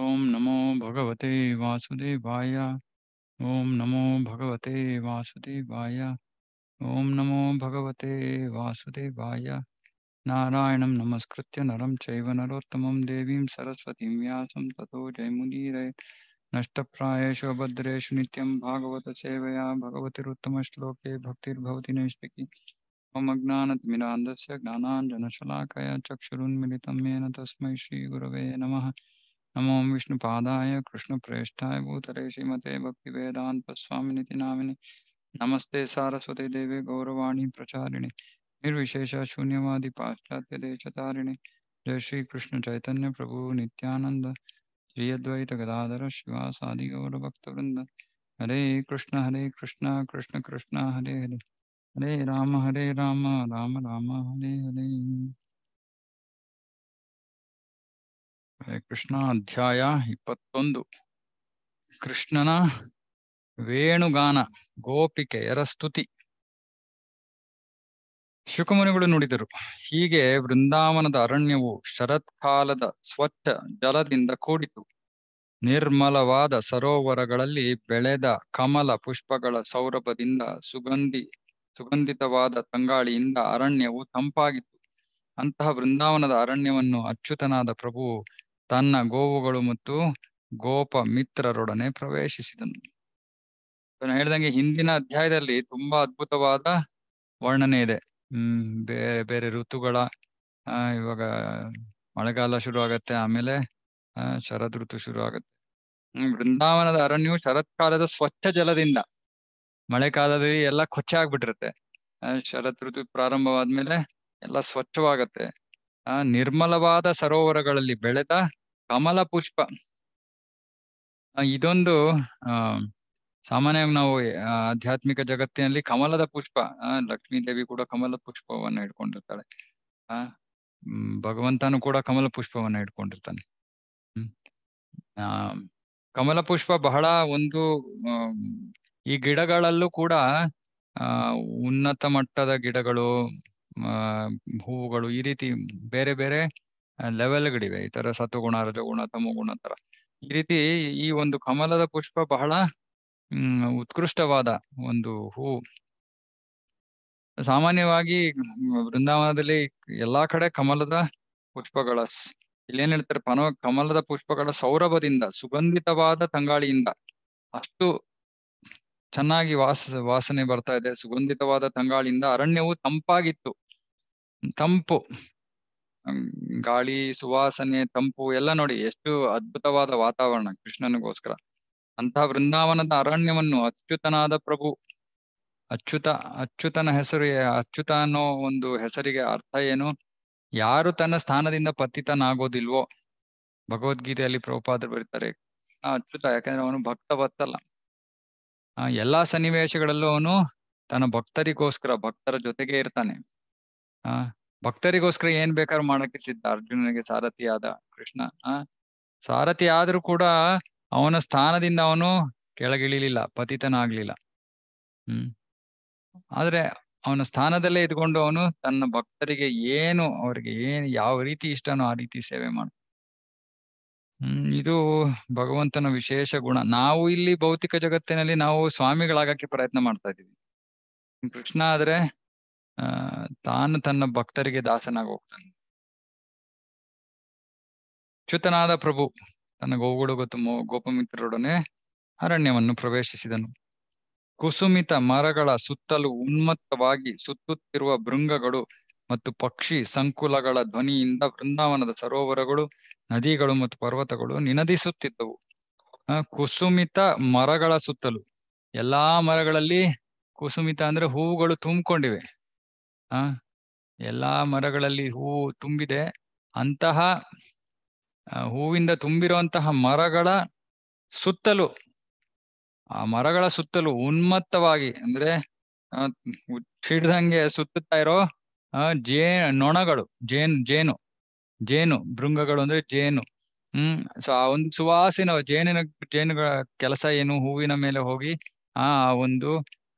ओम नमो भगवते वासुदेवाय ओम नमो भगवते वासुदेवाय ओम नमो भगवते वासुदेवाय नारायण नमस्कृत्य नरम चैव नरोत्तमं देवीं सरस्वतीं व्यासं ततो जयमुदीरे नष्टप्रायेषु अभद्रेषु नित्यं उत्तम भगवतिरुत्तमश्लोके भक्तिर्भवति नैष्टिकी ओम अज्ञानतिमिरान्धस्य ज्ञानाञ्जनशलाकया चक्षुरुन्मिलितं येन तस्म श्रीगुरव नमः नमो कृष्ण कृष्णप्रेष्ठाय भूतले श्रीमते भक्ति भक्तिवेदान्तस्वामिनिति नामिनी नमस्ते सारस्वती देवे गौरवाणी प्रचारिणे निर्विशेष शून्यवादी पाश्चात्य तारिणे जय श्री कृष्ण चैतन्य प्रभु नित्यानंद श्री अद्वैत गदाधर शिवासादि वृंद हरे कृष्ण हरे कृष्ण कृष्ण कृष्ण हरे हरे हरे राम हरे राम राम राम हरे हरे ಕೃಷ್ಣ ಅಧ್ಯಾಯ ಇಪ್ಪತ್ತೊಂದು ಕೃಷ್ಣನ ವೇಣುಗಾನ ಗೋಪಿಕೆಯರ ಸ್ತುತಿ ಶುಕಮುನಿಗಳು ನುಡಿದರು ಹೀಗೆ ವೃಂದಾವನದ ಅರಣ್ಯವು ಶರತ್ಕಾಲದ ಸ್ವಚ್ಛ ಜಲದಿಂದ ಕೂಡಿತು ನಿರ್ಮಲವಾದ ಸರೋವರಗಳಲ್ಲಿ ಬೆಳೆದ ಕಮಲ ಪುಷ್ಪಗಳ ಸೌರಭದಿಂದ ಸುಗಂಧಿ ಸುಗಂಧಿತವಾದ ತಂಗಾಳಿಯಿಂದ ಅರಣ್ಯವು ತಂಪಾಗಿತ್ತು ಅಂತಹ ವೃಂದಾವನದ ಅರಣ್ಯವನ್ನು ಅಚ್ಯುತನಾದ ಪ್ರಭು ತನ್ನ ಗೋವುಗಳು ಮತ್ತು ಗೋಪ ಮಿತ್ರರೊಡನೆ ಪ್ರವೇಶಿಸಿದನು ಹೇಳಿದಂಗೆ ಹಿಂದಿನ ಅಧ್ಯಾಯದಲ್ಲಿ ತುಂಬಾ ಅದ್ಭುತವಾದ ವರ್ಣನೆ ಇದೆ ಹ್ಮ್ ಬೇರೆ ಬೇರೆ ಋತುಗಳ ಇವಾಗ ಮಳೆಗಾಲ ಶುರು ಆಗತ್ತೆ ಆಮೇಲೆ ಆ ಶರದ್ ಋತು ಶುರು ಆಗತ್ತೆ ಬೃಂದಾವನದ ಅರಣ್ಯವು ಶರತ್ಕಾಲದ ಸ್ವಚ್ಛ ಜಲದಿಂದ ಮಳೆಗಾಲದಲ್ಲಿ ಎಲ್ಲ ಕೊಚ್ಚೆ ಆಗ್ಬಿಟ್ಟಿರುತ್ತೆ ಶರತ್ ಋತು ಪ್ರಾರಂಭವಾದ್ಮೇಲೆ ಎಲ್ಲ ಸ್ವಚ್ಛವಾಗತ್ತೆ ಆ ನಿರ್ಮಲವಾದ ಸರೋವರಗಳಲ್ಲಿ ಬೆಳೆದ ಕಮಲ ಪುಷ್ಪ ಇದೊಂದು ಆ ಸಾಮಾನ್ಯವಾಗಿ ನಾವು ಆಧ್ಯಾತ್ಮಿಕ ಜಗತ್ತಿನಲ್ಲಿ ಕಮಲದ ಪುಷ್ಪ ಆ ಲಕ್ಷ್ಮೀ ದೇವಿ ಕೂಡ ಕಮಲ ಪುಷ್ಪವನ್ನು ಇಟ್ಕೊಂಡಿರ್ತಾಳೆ ಆ ಭಗವಂತನು ಕೂಡ ಕಮಲ ಪುಷ್ಪವನ್ನು ಹ್ಮ್ ಆ ಕಮಲ ಪುಷ್ಪ ಬಹಳ ಒಂದು ಈ ಗಿಡಗಳಲ್ಲೂ ಕೂಡ ಉನ್ನತ ಮಟ್ಟದ ಗಿಡಗಳು ಹೂವುಗಳು ಈ ರೀತಿ ಬೇರೆ ಬೇರೆ ಲೆವೆಲ್ಗಳಿವೆ ಈ ತರ ಸತ್ವಗುಣ ರಜಗುಣ ತಮಗುಣ ತರ ಈ ರೀತಿ ಈ ಒಂದು ಕಮಲದ ಪುಷ್ಪ ಬಹಳ ಉತ್ಕೃಷ್ಟವಾದ ಒಂದು ಹೂ ಸಾಮಾನ್ಯವಾಗಿ ಬೃಂದಾವನದಲ್ಲಿ ಎಲ್ಲಾ ಕಡೆ ಕಮಲದ ಪುಷ್ಪಗಳ ಇಲ್ಲೇನ್ ಹೇಳ್ತಾರೆ ಪನೋ ಕಮಲದ ಪುಷ್ಪಗಳ ಸೌರಭದಿಂದ ಸುಗಂಧಿತವಾದ ತಂಗಾಳಿಯಿಂದ ಅಷ್ಟು ಚೆನ್ನಾಗಿ ವಾಸ ವಾಸನೆ ಬರ್ತಾ ಇದೆ ಸುಗಂಧಿತವಾದ ತಂಗಾಳಿಯಿಂದ ಅರಣ್ಯವು ತಂಪಾಗಿತ್ತು ತಂಪು ಗಾಳಿ ಸುವಾಸನೆ ತಂಪು ಎಲ್ಲ ನೋಡಿ ಎಷ್ಟು ಅದ್ಭುತವಾದ ವಾತಾವರಣ ಕೃಷ್ಣನಿಗೋಸ್ಕರ ಅಂತಹ ವೃಂದಾವನದ ಅರಣ್ಯವನ್ನು ಅಚ್ಯುತನಾದ ಪ್ರಭು ಅಚ್ಯುತ ಅಚ್ಯುತನ ಹೆಸರು ಅಚ್ಯುತ ಅನ್ನೋ ಒಂದು ಹೆಸರಿಗೆ ಅರ್ಥ ಏನು ಯಾರು ತನ್ನ ಸ್ಥಾನದಿಂದ ಪತಿತನಾಗೋದಿಲ್ವೋ ಭಗವದ್ಗೀತೆಯಲ್ಲಿ ಪ್ರಭುಪಾದರು ಬರೀತಾರೆ ಅಚ್ಯುತ ಯಾಕಂದ್ರೆ ಅವನು ಭಕ್ತ ಬತ್ತಲ್ಲ ಎಲ್ಲಾ ಸನ್ನಿವೇಶಗಳಲ್ಲೂ ಅವನು ತನ್ನ ಭಕ್ತರಿಗೋಸ್ಕರ ಭಕ್ತರ ಜೊತೆಗೆ ಇರ್ತಾನೆ ಆ ಭಕ್ತರಿಗೋಸ್ಕರ ಏನ್ ಬೇಕಾದ್ರೂ ಮಾಡಕ್ಕೆ ಸಿದ್ಧ ಅರ್ಜುನನಿಗೆ ಸಾರಥಿಯಾದ ಕೃಷ್ಣ ಆ ಸಾರಥಿ ಆದ್ರೂ ಕೂಡ ಅವನ ಸ್ಥಾನದಿಂದ ಅವನು ಕೆಳಗಿಳಿಲಿಲ್ಲ ಆಗ್ಲಿಲ್ಲ ಹ್ಮ್ ಆದ್ರೆ ಅವನ ಸ್ಥಾನದಲ್ಲೇ ಇದ್ಕೊಂಡು ಅವನು ತನ್ನ ಭಕ್ತರಿಗೆ ಏನು ಅವ್ರಿಗೆ ಏನು ಯಾವ ರೀತಿ ಇಷ್ಟನೋ ಆ ರೀತಿ ಸೇವೆ ಮಾಡ ಹ್ಮ್ ಇದು ಭಗವಂತನ ವಿಶೇಷ ಗುಣ ನಾವು ಇಲ್ಲಿ ಭೌತಿಕ ಜಗತ್ತಿನಲ್ಲಿ ನಾವು ಸ್ವಾಮಿಗಳಾಗಕ್ಕೆ ಪ್ರಯತ್ನ ಮಾಡ್ತಾ ಇದೀವಿ ಕೃಷ್ಣ ಆದ್ರೆ ತಾನು ತನ್ನ ಭಕ್ತರಿಗೆ ದಾಸನಾಗಿ ಹೋಗ್ತಾನೆ ಚ್ಯುತನಾದ ಪ್ರಭು ತನ್ನ ಗೋಗಳು ಮತ್ತು ಗೋಪಮಿತ್ರರೊಡನೆ ಅರಣ್ಯವನ್ನು ಪ್ರವೇಶಿಸಿದನು ಕುಸುಮಿತ ಮರಗಳ ಸುತ್ತಲೂ ಉನ್ಮತ್ತವಾಗಿ ಸುತ್ತುತ್ತಿರುವ ಭೃಂಗಗಳು ಮತ್ತು ಪಕ್ಷಿ ಸಂಕುಲಗಳ ಧ್ವನಿಯಿಂದ ಬೃಂದಾವನದ ಸರೋವರಗಳು ನದಿಗಳು ಮತ್ತು ಪರ್ವತಗಳು ನಿನದಿಸುತ್ತಿದ್ದವು ಕುಸುಮಿತ ಮರಗಳ ಸುತ್ತಲೂ ಎಲ್ಲಾ ಮರಗಳಲ್ಲಿ ಕುಸುಮಿತ ಅಂದ್ರೆ ಹೂವುಗಳು ತುಂಬಿಕೊಂಡಿವೆ ಆ ಎಲ್ಲಾ ಮರಗಳಲ್ಲಿ ಹೂವು ತುಂಬಿದೆ ಅಂತಹ ಹೂವಿಂದ ತುಂಬಿರುವಂತಹ ಮರಗಳ ಸುತ್ತಲೂ ಆ ಮರಗಳ ಸುತ್ತಲೂ ಉನ್ಮತ್ತವಾಗಿ ಅಂದ್ರೆ ಹಿಡ್ದಂಗೆ ಸುತ್ತುತ್ತಾ ಇರೋ ಜೇ ನೊಣಗಳು ಜೇನು ಜೇನು ಜೇನು ಭೃಂಗಗಳು ಅಂದ್ರೆ ಜೇನು ಹ್ಮ್ ಸೊ ಆ ಒಂದು ಸುವಾಸಿನ ಜೇನಿನ ಜೇನುಗಳ ಕೆಲಸ ಏನು ಹೂವಿನ ಮೇಲೆ ಹೋಗಿ ಆ ಒಂದು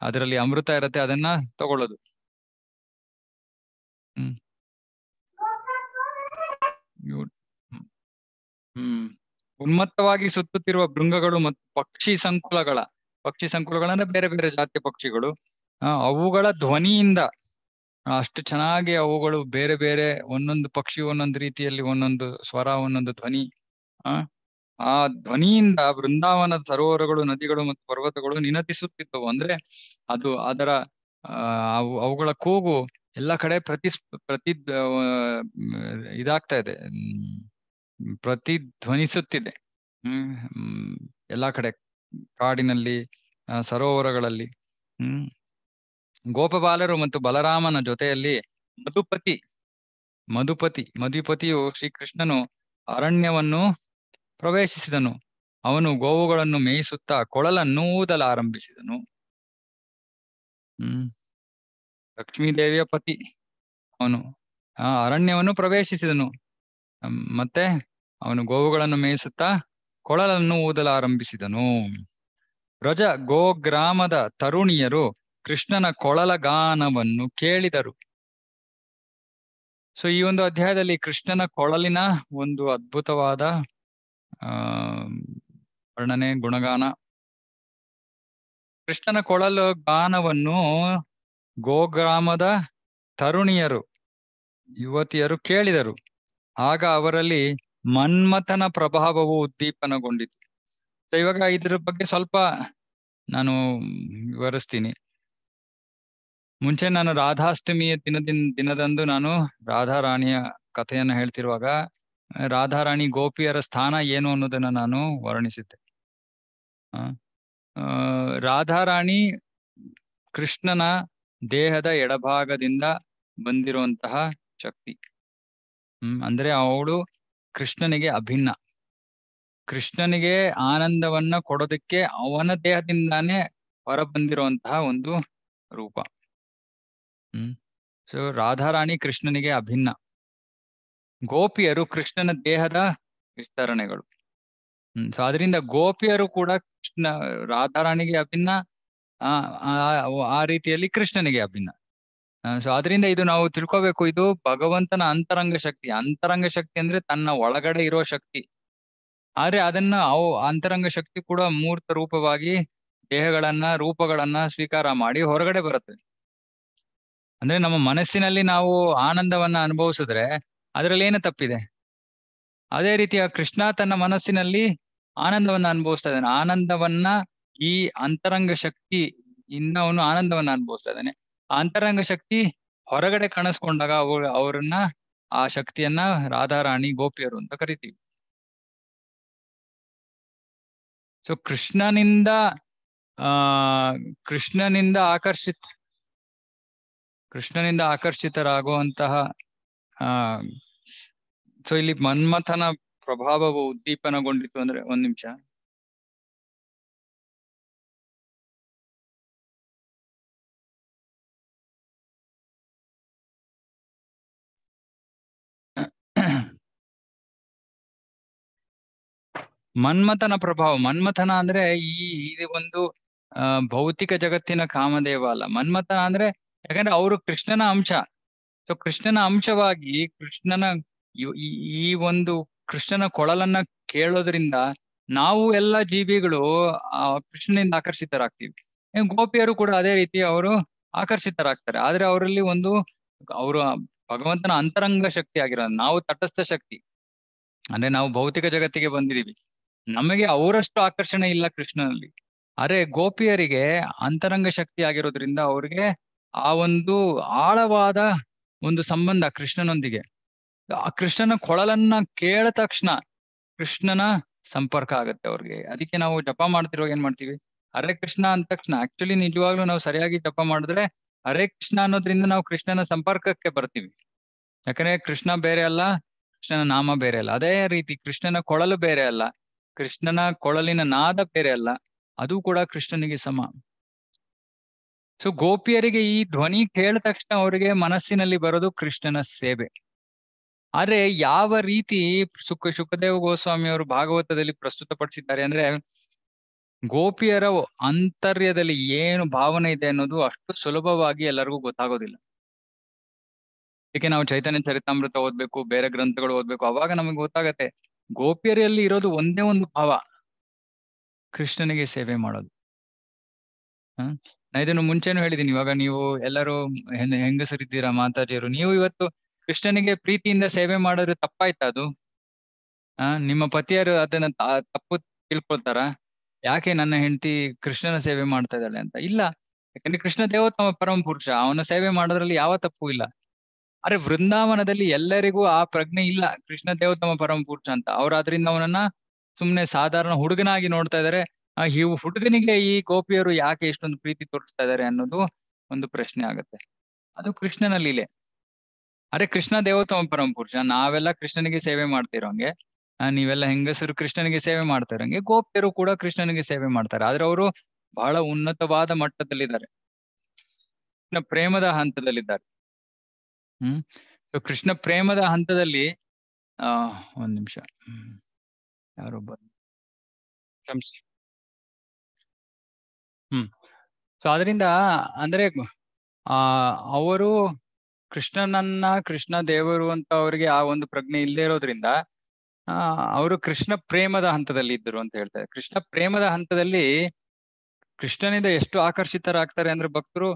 ಅದರಲ್ಲಿ ಅಮೃತ ಇರತ್ತೆ ಅದನ್ನ ತಗೊಳ್ಳೋದು ಹ್ಮ್ ಉನ್ಮತ್ತವಾಗಿ ಸುತ್ತುತ್ತಿರುವ ಭೃಂಗಗಳು ಮತ್ತು ಪಕ್ಷಿ ಸಂಕುಲಗಳ ಪಕ್ಷಿ ಸಂಕುಲಗಳಂದ್ರೆ ಬೇರೆ ಬೇರೆ ಜಾತಿಯ ಪಕ್ಷಿಗಳು ಅವುಗಳ ಧ್ವನಿಯಿಂದ ಅಷ್ಟು ಚೆನ್ನಾಗಿ ಅವುಗಳು ಬೇರೆ ಬೇರೆ ಒಂದೊಂದು ಪಕ್ಷಿ ಒಂದೊಂದು ರೀತಿಯಲ್ಲಿ ಒಂದೊಂದು ಸ್ವರ ಒಂದೊಂದು ಧ್ವನಿ ಆ ಧ್ವನಿಯಿಂದ ಬೃಂದಾವನ ಸರೋವರಗಳು ನದಿಗಳು ಮತ್ತು ಪರ್ವತಗಳು ನಿನತಿಸುತ್ತಿದ್ದವು ಅಂದ್ರೆ ಅದು ಅದರ ಅವು ಅವುಗಳ ಕೂಗು ಎಲ್ಲ ಕಡೆ ಪ್ರತಿ ಪ್ರತಿ ಇದಾಗ್ತಾ ಇದೆ ಪ್ರತಿಧ್ವನಿಸುತ್ತಿದೆ ಹ್ಮ್ ಎಲ್ಲಾ ಕಡೆ ಕಾಡಿನಲ್ಲಿ ಸರೋವರಗಳಲ್ಲಿ ಹ್ಮ್ ಗೋಪಬಾಲರು ಮತ್ತು ಬಲರಾಮನ ಜೊತೆಯಲ್ಲಿ ಮಧುಪತಿ ಮಧುಪತಿ ಮಧುಪತಿಯು ಶ್ರೀಕೃಷ್ಣನು ಅರಣ್ಯವನ್ನು ಪ್ರವೇಶಿಸಿದನು ಅವನು ಗೋವುಗಳನ್ನು ಮೇಯಿಸುತ್ತಾ ಕೊಳಲನ್ನು ಆರಂಭಿಸಿದನು ಹ್ಮ್ ಲಕ್ಷ್ಮೀದೇವಿಯ ಪತಿ ಅವನು ಆ ಅರಣ್ಯವನ್ನು ಪ್ರವೇಶಿಸಿದನು ಮತ್ತೆ ಅವನು ಗೋವುಗಳನ್ನು ಮೇಯಿಸುತ್ತಾ ಕೊಳಲನ್ನು ಊದಲಾರಂಭಿಸಿದನು ರಜ ಗೋಗ್ರಾಮದ ತರುಣಿಯರು ಕೃಷ್ಣನ ಕೊಳಲಗಾನವನ್ನು ಕೇಳಿದರು ಸೊ ಈ ಒಂದು ಅಧ್ಯಾಯದಲ್ಲಿ ಕೃಷ್ಣನ ಕೊಳಲಿನ ಒಂದು ಅದ್ಭುತವಾದ ಆ ವರ್ಣನೆ ಗುಣಗಾನ ಕೃಷ್ಣನ ಕೊಳಲು ಗಾನವನ್ನು ಗೋಗ್ರಾಮದ ತರುಣಿಯರು ಯುವತಿಯರು ಕೇಳಿದರು ಆಗ ಅವರಲ್ಲಿ ಮನ್ಮಥನ ಪ್ರಭಾವವು ಉದ್ದೀಪನಗೊಂಡಿತು ಇವಾಗ ಇದ್ರ ಬಗ್ಗೆ ಸ್ವಲ್ಪ ನಾನು ವಿವರಿಸ್ತೀನಿ ಮುಂಚೆ ನಾನು ರಾಧಾಷ್ಟಮಿಯ ದಿನದಿಂದ ದಿನದಂದು ನಾನು ರಾಧಾರಾಣಿಯ ಕಥೆಯನ್ನು ಹೇಳ್ತಿರುವಾಗ ರಾಧಾರಾಣಿ ಗೋಪಿಯರ ಸ್ಥಾನ ಏನು ಅನ್ನೋದನ್ನ ನಾನು ವರ್ಣಿಸಿದ್ದೆ ರಾಧಾರಾಣಿ ಕೃಷ್ಣನ ದೇಹದ ಎಡಭಾಗದಿಂದ ಬಂದಿರುವಂತಹ ಶಕ್ತಿ ಹ್ಮ್ ಅಂದ್ರೆ ಅವಳು ಕೃಷ್ಣನಿಗೆ ಅಭಿನ್ನ ಕೃಷ್ಣನಿಗೆ ಆನಂದವನ್ನ ಕೊಡೋದಕ್ಕೆ ಅವನ ದೇಹದಿಂದಾನೇ ಹೊರ ಬಂದಿರುವಂತಹ ಒಂದು ರೂಪ ಹ್ಮ್ ಸೊ ರಾಧಾರಾಣಿ ಕೃಷ್ಣನಿಗೆ ಅಭಿನ್ನ ಗೋಪಿಯರು ಕೃಷ್ಣನ ದೇಹದ ವಿಸ್ತರಣೆಗಳು ಹ್ಮ್ ಸೊ ಅದರಿಂದ ಗೋಪಿಯರು ಕೂಡ ಕೃಷ್ಣ ರಾಧಾರಾಣಿಗೆ ಅಭಿನ್ನ ಆ ಆ ರೀತಿಯಲ್ಲಿ ಕೃಷ್ಣನಿಗೆ ಅಭಿನ್ನ ಸೊ ಅದರಿಂದ ಇದು ನಾವು ತಿಳ್ಕೋಬೇಕು ಇದು ಭಗವಂತನ ಅಂತರಂಗ ಶಕ್ತಿ ಅಂತರಂಗ ಶಕ್ತಿ ಅಂದ್ರೆ ತನ್ನ ಒಳಗಡೆ ಇರೋ ಶಕ್ತಿ ಆದ್ರೆ ಅದನ್ನ ಅವು ಅಂತರಂಗ ಶಕ್ತಿ ಕೂಡ ಮೂರ್ತ ರೂಪವಾಗಿ ದೇಹಗಳನ್ನ ರೂಪಗಳನ್ನ ಸ್ವೀಕಾರ ಮಾಡಿ ಹೊರಗಡೆ ಬರುತ್ತೆ ಅಂದ್ರೆ ನಮ್ಮ ಮನಸ್ಸಿನಲ್ಲಿ ನಾವು ಆನಂದವನ್ನ ಅನುಭವಿಸಿದ್ರೆ ಅದರಲ್ಲಿ ಏನು ತಪ್ಪಿದೆ ಅದೇ ರೀತಿಯ ಕೃಷ್ಣ ತನ್ನ ಮನಸ್ಸಿನಲ್ಲಿ ಆನಂದವನ್ನ ಅನುಭವಿಸ್ತಾ ಇದ್ದಾನೆ ಆನಂದವನ್ನ ಈ ಅಂತರಂಗ ಶಕ್ತಿ ಇನ್ನ ಅವನು ಆನಂದವನ್ನ ಅನುಭವಿಸ್ತಾ ಇದ್ದಾನೆ ಆ ಅಂತರಂಗ ಶಕ್ತಿ ಹೊರಗಡೆ ಕಾಣಿಸ್ಕೊಂಡಾಗ ಅವ ಅವರನ್ನ ಆ ಶಕ್ತಿಯನ್ನ ರಾಧಾರಾಣಿ ಗೋಪಿಯರು ಅಂತ ಕರಿತೀವಿ ಸೊ ಕೃಷ್ಣನಿಂದ ಆ ಕೃಷ್ಣನಿಂದ ಆಕರ್ಷಿತ ಕೃಷ್ಣನಿಂದ ಆಕರ್ಷಿತರಾಗುವಂತಹ ಆ ಸೊ ಇಲ್ಲಿ ಮನ್ಮಥನ ಪ್ರಭಾವವು ಉದ್ದೀಪನಗೊಂಡಿತ್ತು ಅಂದ್ರೆ ಒಂದ್ ನಿಮಿಷ ಮನ್ಮಥನ ಪ್ರಭಾವ ಮನ್ಮಥನ ಅಂದ್ರೆ ಈ ಇದು ಒಂದು ಭೌತಿಕ ಜಗತ್ತಿನ ಕಾಮದೇವ ಅಲ್ಲ ಮನ್ಮಥನ ಅಂದ್ರೆ ಯಾಕಂದ್ರೆ ಅವರು ಕೃಷ್ಣನ ಅಂಶ ಸೊ ಕೃಷ್ಣನ ಅಂಶವಾಗಿ ಕೃಷ್ಣನ ಈ ಒಂದು ಕೃಷ್ಣನ ಕೊಳಲನ್ನ ಕೇಳೋದ್ರಿಂದ ನಾವು ಎಲ್ಲ ಜೀವಿಗಳು ಆ ಕೃಷ್ಣನಿಂದ ಆಕರ್ಷಿತರಾಗ್ತೀವಿ ಗೋಪಿಯರು ಕೂಡ ಅದೇ ರೀತಿ ಅವರು ಆಕರ್ಷಿತರಾಗ್ತಾರೆ ಆದ್ರೆ ಅವರಲ್ಲಿ ಒಂದು ಅವರು ಭಗವಂತನ ಅಂತರಂಗ ಶಕ್ತಿ ಆಗಿರೋದು ನಾವು ತಟಸ್ಥ ಶಕ್ತಿ ಅಂದ್ರೆ ನಾವು ಭೌತಿಕ ಜಗತ್ತಿಗೆ ಬಂದಿದೀವಿ ನಮಗೆ ಅವರಷ್ಟು ಆಕರ್ಷಣೆ ಇಲ್ಲ ಕೃಷ್ಣನಲ್ಲಿ ಅರೆ ಗೋಪಿಯರಿಗೆ ಅಂತರಂಗ ಶಕ್ತಿ ಆಗಿರೋದ್ರಿಂದ ಅವ್ರಿಗೆ ಆ ಒಂದು ಆಳವಾದ ಒಂದು ಸಂಬಂಧ ಕೃಷ್ಣನೊಂದಿಗೆ ಆ ಕೃಷ್ಣನ ಕೊಳಲನ್ನ ಕೇಳ ತಕ್ಷಣ ಕೃಷ್ಣನ ಸಂಪರ್ಕ ಆಗುತ್ತೆ ಅವ್ರಿಗೆ ಅದಕ್ಕೆ ನಾವು ಜಪ ಮಾಡ್ತಿರೋ ಏನ್ ಮಾಡ್ತೀವಿ ಹರೇ ಕೃಷ್ಣ ಅಂದ ತಕ್ಷಣ ಆಕ್ಚುಲಿ ನಿಜವಾಗ್ಲೂ ನಾವು ಸರಿಯಾಗಿ ಜಪ ಮಾಡಿದ್ರೆ ಹರೇ ಕೃಷ್ಣ ಅನ್ನೋದ್ರಿಂದ ನಾವು ಕೃಷ್ಣನ ಸಂಪರ್ಕಕ್ಕೆ ಬರ್ತೀವಿ ಯಾಕಂದ್ರೆ ಕೃಷ್ಣ ಬೇರೆ ಅಲ್ಲ ಕೃಷ್ಣನ ನಾಮ ಬೇರೆ ಅಲ್ಲ ಅದೇ ರೀತಿ ಕೃಷ್ಣನ ಕೊಳಲು ಬೇರೆ ಅಲ್ಲ ಕೃಷ್ಣನ ಕೊಳಲಿನ ನಾದ ಬೇರೆ ಅಲ್ಲ ಅದು ಕೂಡ ಕೃಷ್ಣನಿಗೆ ಸಮ ಸೊ ಗೋಪಿಯರಿಗೆ ಈ ಧ್ವನಿ ಕೇಳಿದ ತಕ್ಷಣ ಅವರಿಗೆ ಮನಸ್ಸಿನಲ್ಲಿ ಬರೋದು ಕೃಷ್ಣನ ಸೇವೆ ಆದ್ರೆ ಯಾವ ರೀತಿ ಸುಖ ಶುಕದೇವ ಗೋಸ್ವಾಮಿ ಅವರು ಭಾಗವತದಲ್ಲಿ ಪ್ರಸ್ತುತಪಡಿಸಿದ್ದಾರೆ ಅಂದ್ರೆ ಗೋಪಿಯರ ಅಂತರ್ಯದಲ್ಲಿ ಏನು ಭಾವನೆ ಇದೆ ಅನ್ನೋದು ಅಷ್ಟು ಸುಲಭವಾಗಿ ಎಲ್ಲರಿಗೂ ಗೊತ್ತಾಗೋದಿಲ್ಲ ಏಕೆ ನಾವು ಚೈತನ್ಯ ಚರಿತಾಮೃತ ಓದ್ಬೇಕು ಬೇರೆ ಗ್ರಂಥಗಳು ಓದ್ಬೇಕು ಅವಾಗ ನಮಗೆ ಗೊತ್ತಾಗತ್ತೆ ಗೋಪಿಯರಿಯಲ್ಲಿ ಇರೋದು ಒಂದೇ ಒಂದು ಭಾವ ಕೃಷ್ಣನಿಗೆ ಸೇವೆ ಮಾಡೋದು ಹ್ಮ್ ನಾ ಇದನ್ನು ಮುಂಚೆನೂ ಹೇಳಿದ್ದೀನಿ ಇವಾಗ ನೀವು ಎಲ್ಲರೂ ಹೆಂಗಸರಿದ್ದೀರಾ ಮಾತಾಜಿಯರು ನೀವು ಇವತ್ತು ಕೃಷ್ಣನಿಗೆ ಪ್ರೀತಿಯಿಂದ ಸೇವೆ ಮಾಡಿದ್ರೆ ತಪ್ಪಾಯ್ತಾ ಅದು ಆ ನಿಮ್ಮ ಪತಿಯರು ಅದನ್ನ ತಪ್ಪು ತಿಳ್ಕೊಳ್ತಾರ ಯಾಕೆ ನನ್ನ ಹೆಂಡತಿ ಕೃಷ್ಣನ ಸೇವೆ ಮಾಡ್ತಾ ಇದ್ದಾಳೆ ಅಂತ ಇಲ್ಲ ಯಾಕಂದ್ರೆ ಕೃಷ್ಣ ದೇವೋತ್ತಮ ಪರಮ ಪುರುಷ ಅವನ ಸೇವೆ ಮಾಡೋದ್ರಲ್ಲಿ ಯಾವ ತಪ್ಪು ಇಲ್ಲ ಅರೆ ವೃಂದಾವನದಲ್ಲಿ ಎಲ್ಲರಿಗೂ ಆ ಪ್ರಜ್ಞೆ ಇಲ್ಲ ಕೃಷ್ಣ ದೇವತಮ ಪರಮ ಪೂರ್ಚ ಅಂತ ಅವ್ರ ಅದರಿಂದ ಅವನನ್ನ ಸುಮ್ನೆ ಸಾಧಾರಣ ಹುಡುಗನಾಗಿ ನೋಡ್ತಾ ಇದಾರೆ ಇವು ಹುಡುಗನಿಗೆ ಈ ಗೋಪಿಯರು ಯಾಕೆ ಇಷ್ಟೊಂದು ಪ್ರೀತಿ ತೋರಿಸ್ತಾ ಇದಾರೆ ಅನ್ನೋದು ಒಂದು ಪ್ರಶ್ನೆ ಆಗುತ್ತೆ ಅದು ಕೃಷ್ಣನ ಲೀಲೆ ಅರೆ ಕೃಷ್ಣ ದೇವತಮ ಪರಮ ನಾವೆಲ್ಲ ಕೃಷ್ಣನಿಗೆ ಸೇವೆ ಮಾಡ್ತಿರೋಂಗೆ ನೀವೆಲ್ಲ ಹೆಂಗಸರು ಕೃಷ್ಣನಿಗೆ ಸೇವೆ ಮಾಡ್ತಾ ಇರೋಂಗೆ ಗೋಪಿಯರು ಕೂಡ ಕೃಷ್ಣನಿಗೆ ಸೇವೆ ಮಾಡ್ತಾರೆ ಆದ್ರೆ ಅವರು ಬಹಳ ಉನ್ನತವಾದ ಮಟ್ಟದಲ್ಲಿದ್ದಾರೆ ಪ್ರೇಮದ ಹಂತದಲ್ಲಿದ್ದಾರೆ ಹ್ಮ್ ಕೃಷ್ಣ ಪ್ರೇಮದ ಹಂತದಲ್ಲಿ ಆ ಒಂದ್ ನಿಮಿಷ ಯಾರೊಬ್ಬರು ಹ್ಮ್ ಸೊ ಅದರಿಂದ ಅಂದ್ರೆ ಆ ಅವರು ಕೃಷ್ಣನನ್ನ ಕೃಷ್ಣ ದೇವರು ಅಂತ ಅವರಿಗೆ ಆ ಒಂದು ಪ್ರಜ್ಞೆ ಇಲ್ಲದೆ ಇರೋದ್ರಿಂದ ಆ ಅವರು ಕೃಷ್ಣ ಪ್ರೇಮದ ಹಂತದಲ್ಲಿ ಇದ್ದರು ಅಂತ ಹೇಳ್ತಾರೆ ಕೃಷ್ಣ ಪ್ರೇಮದ ಹಂತದಲ್ಲಿ ಕೃಷ್ಣನಿಂದ ಎಷ್ಟು ಆಕರ್ಷಿತರಾಗ್ತಾರೆ ಅಂದ್ರೆ ಭಕ್ತರು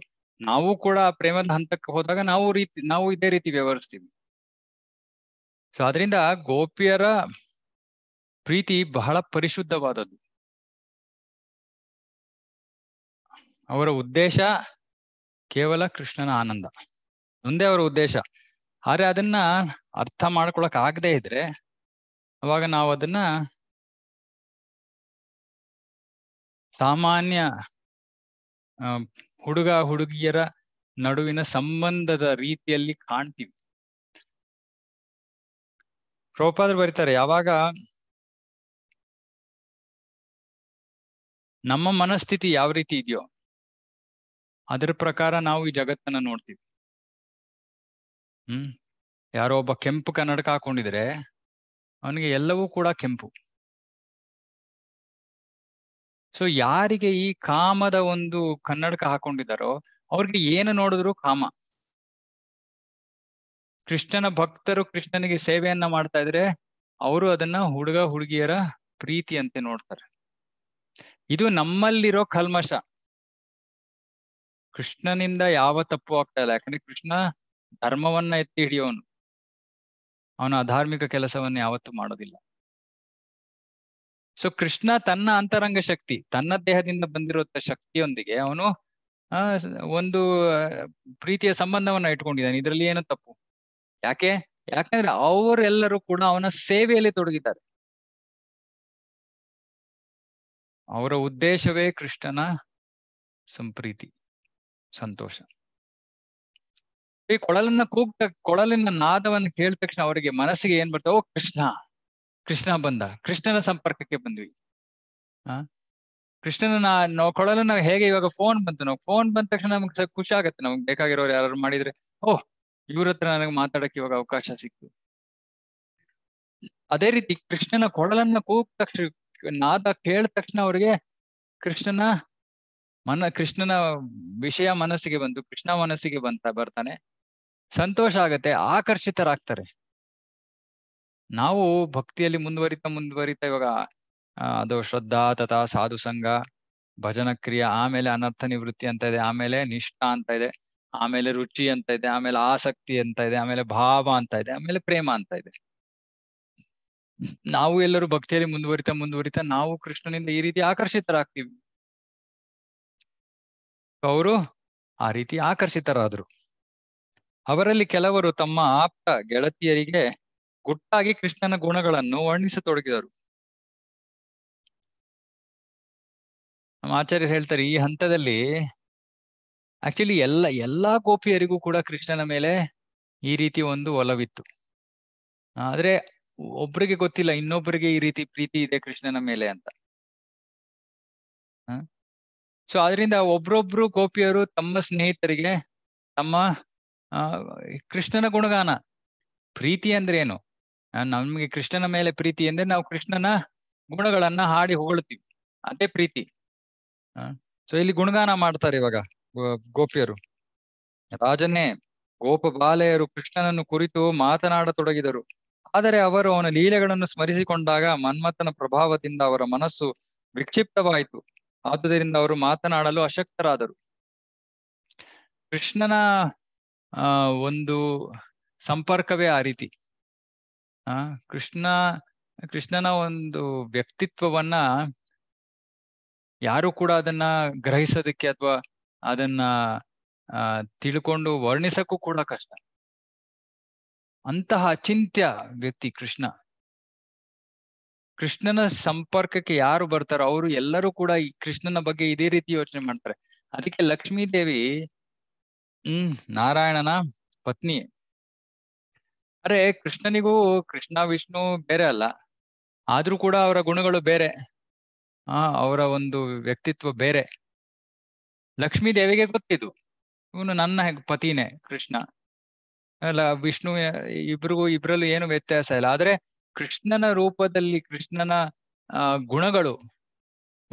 ನಾವು ಕೂಡ ಪ್ರೇಮದ ಹಂತಕ್ಕೆ ಹೋದಾಗ ನಾವು ರೀತಿ ನಾವು ಇದೇ ರೀತಿ ವ್ಯವಹರಿಸ್ತೀವಿ ಸೊ ಅದರಿಂದ ಗೋಪಿಯರ ಪ್ರೀತಿ ಬಹಳ ಪರಿಶುದ್ಧವಾದದ್ದು ಅವರ ಉದ್ದೇಶ ಕೇವಲ ಕೃಷ್ಣನ ಆನಂದ ಒಂದೇ ಅವರ ಉದ್ದೇಶ ಆದ್ರೆ ಅದನ್ನ ಅರ್ಥ ಮಾಡ್ಕೊಳಕ್ ಆಗದೆ ಇದ್ರೆ ಅವಾಗ ನಾವು ಅದನ್ನ ಸಾಮಾನ್ಯ ಹುಡುಗ ಹುಡುಗಿಯರ ನಡುವಿನ ಸಂಬಂಧದ ರೀತಿಯಲ್ಲಿ ಕಾಣ್ತೀವಿ ಪ್ರೋಪಾದ್ರು ಬರೀತಾರೆ ಯಾವಾಗ ನಮ್ಮ ಮನಸ್ಥಿತಿ ಯಾವ ರೀತಿ ಇದೆಯೋ ಅದರ ಪ್ರಕಾರ ನಾವು ಈ ಜಗತ್ತನ್ನ ನೋಡ್ತೀವಿ ಹ್ಮ್ ಯಾರೋ ಒಬ್ಬ ಕೆಂಪು ಕನ್ನಡಕ ಹಾಕೊಂಡಿದ್ರೆ ಅವನಿಗೆ ಎಲ್ಲವೂ ಕೂಡ ಕೆಂಪು ಸೊ ಯಾರಿಗೆ ಈ ಕಾಮದ ಒಂದು ಕನ್ನಡಕ ಹಾಕೊಂಡಿದ್ದಾರೋ ಅವ್ರಿಗೆ ಏನು ನೋಡಿದ್ರು ಕಾಮ ಕೃಷ್ಣನ ಭಕ್ತರು ಕೃಷ್ಣನಿಗೆ ಸೇವೆಯನ್ನ ಮಾಡ್ತಾ ಇದ್ರೆ ಅವರು ಅದನ್ನ ಹುಡುಗ ಹುಡುಗಿಯರ ಪ್ರೀತಿಯಂತೆ ನೋಡ್ತಾರೆ ಇದು ನಮ್ಮಲ್ಲಿರೋ ಕಲ್ಮಶ ಕೃಷ್ಣನಿಂದ ಯಾವ ತಪ್ಪು ಆಗ್ತಾ ಇಲ್ಲ ಯಾಕಂದ್ರೆ ಕೃಷ್ಣ ಧರ್ಮವನ್ನ ಎತ್ತಿ ಹಿಡಿಯೋನು ಅವನ ಅಧಾರ್ಮಿಕ ಕೆಲಸವನ್ನ ಯಾವತ್ತೂ ಮಾಡೋದಿಲ್ಲ ಸೊ ಕೃಷ್ಣ ತನ್ನ ಅಂತರಂಗ ಶಕ್ತಿ ತನ್ನ ದೇಹದಿಂದ ಬಂದಿರುವಂತ ಶಕ್ತಿಯೊಂದಿಗೆ ಅವನು ಆ ಒಂದು ಪ್ರೀತಿಯ ಸಂಬಂಧವನ್ನ ಇಟ್ಕೊಂಡಿದ್ದಾನೆ ಇದರಲ್ಲಿ ಏನೋ ತಪ್ಪು ಯಾಕೆ ಯಾಕಂದ್ರೆ ಅವರೆಲ್ಲರೂ ಕೂಡ ಅವನ ಸೇವೆಯಲ್ಲಿ ತೊಡಗಿದ್ದಾರೆ ಅವರ ಉದ್ದೇಶವೇ ಕೃಷ್ಣನ ಸಂಪ್ರೀತಿ ಸಂತೋಷ ಈ ಕೊಳಲನ್ನ ಕೂಗ್ತ ಕೊಳಲಿನ ನಾದವನ್ನು ಕೇಳಿದ ತಕ್ಷಣ ಅವರಿಗೆ ಮನಸ್ಸಿಗೆ ಏನ್ ಬರ್ತಾವೋ ಕೃಷ್ಣ ಕೃಷ್ಣ ಬಂದ ಕೃಷ್ಣನ ಸಂಪರ್ಕಕ್ಕೆ ಬಂದ್ವಿ ಆ ಕೃಷ್ಣನ ನೋಡ್ಕೊಳ್ಳಲು ನಾವು ಹೇಗೆ ಇವಾಗ ಫೋನ್ ಬಂತು ನಾವು ಫೋನ್ ಬಂದ ತಕ್ಷಣ ನಮ್ಗೆ ಖುಷಿ ಆಗುತ್ತೆ ನಮ್ಗೆ ಬೇಕಾಗಿರೋರು ಯಾರು ಮಾಡಿದ್ರೆ ಓಹ್ ಇವ್ರ ಹತ್ರ ನನಗೆ ಮಾತಾಡಕ್ಕೆ ಇವಾಗ ಅವಕಾಶ ಸಿಕ್ತು ಅದೇ ರೀತಿ ಕೃಷ್ಣನ ಕೊಳಲನ್ನ ಕೂಗ್ ತಕ್ಷಣ ನಾದ ಕೇಳಿದ ತಕ್ಷಣ ಅವ್ರಿಗೆ ಕೃಷ್ಣನ ಮನ ಕೃಷ್ಣನ ವಿಷಯ ಮನಸ್ಸಿಗೆ ಬಂತು ಕೃಷ್ಣ ಮನಸ್ಸಿಗೆ ಬಂತ ಬರ್ತಾನೆ ಸಂತೋಷ ಆಗತ್ತೆ ಆಕರ್ಷಿತರಾಗ್ತಾರೆ ನಾವು ಭಕ್ತಿಯಲ್ಲಿ ಮುಂದುವರಿತಾ ಮುಂದುವರಿತಾ ಇವಾಗ ಅದು ಶ್ರದ್ಧಾ ತಥಾ ಸಾಧು ಸಂಘ ಭಜನ ಕ್ರಿಯೆ ಆಮೇಲೆ ಅನರ್ಥ ನಿವೃತ್ತಿ ಅಂತ ಇದೆ ಆಮೇಲೆ ನಿಷ್ಠಾ ಅಂತ ಇದೆ ಆಮೇಲೆ ರುಚಿ ಅಂತ ಇದೆ ಆಮೇಲೆ ಆಸಕ್ತಿ ಅಂತ ಇದೆ ಆಮೇಲೆ ಭಾವ ಅಂತ ಇದೆ ಆಮೇಲೆ ಪ್ರೇಮ ಅಂತ ಇದೆ ನಾವು ಎಲ್ಲರೂ ಭಕ್ತಿಯಲ್ಲಿ ಮುಂದುವರಿತಾ ಮುಂದುವರಿತಾ ನಾವು ಕೃಷ್ಣನಿಂದ ಈ ರೀತಿ ಆಕರ್ಷಿತರಾಗ್ತೀವಿ ಅವರು ಆ ರೀತಿ ಆಕರ್ಷಿತರಾದ್ರು ಅವರಲ್ಲಿ ಕೆಲವರು ತಮ್ಮ ಆಪ್ತ ಗೆಳತಿಯರಿಗೆ ಗುಟ್ಟಾಗಿ ಕೃಷ್ಣನ ಗುಣಗಳನ್ನು ವರ್ಣಿಸತೊಡಗಿದರು ನಮ್ಮ ಆಚಾರ್ಯರು ಹೇಳ್ತಾರೆ ಈ ಹಂತದಲ್ಲಿ ಆಕ್ಚುಲಿ ಎಲ್ಲ ಎಲ್ಲಾ ಗೋಪಿಯರಿಗೂ ಕೂಡ ಕೃಷ್ಣನ ಮೇಲೆ ಈ ರೀತಿ ಒಂದು ಒಲವಿತ್ತು ಆದ್ರೆ ಒಬ್ರಿಗೆ ಗೊತ್ತಿಲ್ಲ ಇನ್ನೊಬ್ಬರಿಗೆ ಈ ರೀತಿ ಪ್ರೀತಿ ಇದೆ ಕೃಷ್ಣನ ಮೇಲೆ ಅಂತ ಸೊ ಅದರಿಂದ ಒಬ್ರೊಬ್ರು ಗೋಪಿಯರು ತಮ್ಮ ಸ್ನೇಹಿತರಿಗೆ ತಮ್ಮ ಕೃಷ್ಣನ ಗುಣಗಾನ ಪ್ರೀತಿ ಅಂದ್ರೆ ಏನು ನಮ್ಗೆ ಕೃಷ್ಣನ ಮೇಲೆ ಪ್ರೀತಿ ಎಂದ್ರೆ ನಾವು ಕೃಷ್ಣನ ಗುಣಗಳನ್ನ ಹಾಡಿ ಹೊಗಳ್ತೀವಿ ಅದೇ ಪ್ರೀತಿ ಸೊ ಇಲ್ಲಿ ಗುಣಗಾನ ಮಾಡ್ತಾರೆ ಇವಾಗ ಗೋಪಿಯರು ರಾಜನೇ ಗೋಪ ಬಾಲೆಯರು ಕೃಷ್ಣನನ್ನು ಕುರಿತು ಮಾತನಾಡತೊಡಗಿದರು ಆದರೆ ಅವರು ಅವನ ಲೀಲೆಗಳನ್ನು ಸ್ಮರಿಸಿಕೊಂಡಾಗ ಮನ್ಮಥನ ಪ್ರಭಾವದಿಂದ ಅವರ ಮನಸ್ಸು ವಿಕ್ಷಿಪ್ತವಾಯಿತು ಆದುದರಿಂದ ಅವರು ಮಾತನಾಡಲು ಅಶಕ್ತರಾದರು ಕೃಷ್ಣನ ಒಂದು ಸಂಪರ್ಕವೇ ಆ ರೀತಿ ಕೃಷ್ಣ ಕೃಷ್ಣನ ಒಂದು ವ್ಯಕ್ತಿತ್ವವನ್ನ ಯಾರು ಕೂಡ ಅದನ್ನ ಗ್ರಹಿಸೋದಕ್ಕೆ ಅಥವಾ ಅದನ್ನ ಆ ತಿಳ್ಕೊಂಡು ವರ್ಣಿಸಕ್ಕೂ ಕೂಡ ಕಷ್ಟ ಅಂತಹ ಅಚಿಂತ್ಯ ವ್ಯಕ್ತಿ ಕೃಷ್ಣ ಕೃಷ್ಣನ ಸಂಪರ್ಕಕ್ಕೆ ಯಾರು ಬರ್ತಾರೋ ಅವರು ಎಲ್ಲರೂ ಕೂಡ ಈ ಕೃಷ್ಣನ ಬಗ್ಗೆ ಇದೇ ರೀತಿ ಯೋಚನೆ ಮಾಡ್ತಾರೆ ಅದಕ್ಕೆ ಲಕ್ಷ್ಮೀ ದೇವಿ ಹ್ಮ್ ನಾರಾಯಣನ ಪತ್ನಿ ಅರೆ ಕೃಷ್ಣನಿಗೂ ಕೃಷ್ಣ ವಿಷ್ಣು ಬೇರೆ ಅಲ್ಲ ಆದ್ರೂ ಕೂಡ ಅವರ ಗುಣಗಳು ಬೇರೆ ಆ ಅವರ ಒಂದು ವ್ಯಕ್ತಿತ್ವ ಬೇರೆ ಲಕ್ಷ್ಮೀ ದೇವಿಗೆ ಗೊತ್ತಿದು ಇವನು ನನ್ನ ಪತಿನೇ ಕೃಷ್ಣ ಅಲ್ಲ ವಿಷ್ಣು ಇಬ್ರಿಗೂ ಇಬ್ರಲ್ಲೂ ಏನು ವ್ಯತ್ಯಾಸ ಇಲ್ಲ ಆದ್ರೆ ಕೃಷ್ಣನ ರೂಪದಲ್ಲಿ ಕೃಷ್ಣನ ಗುಣಗಳು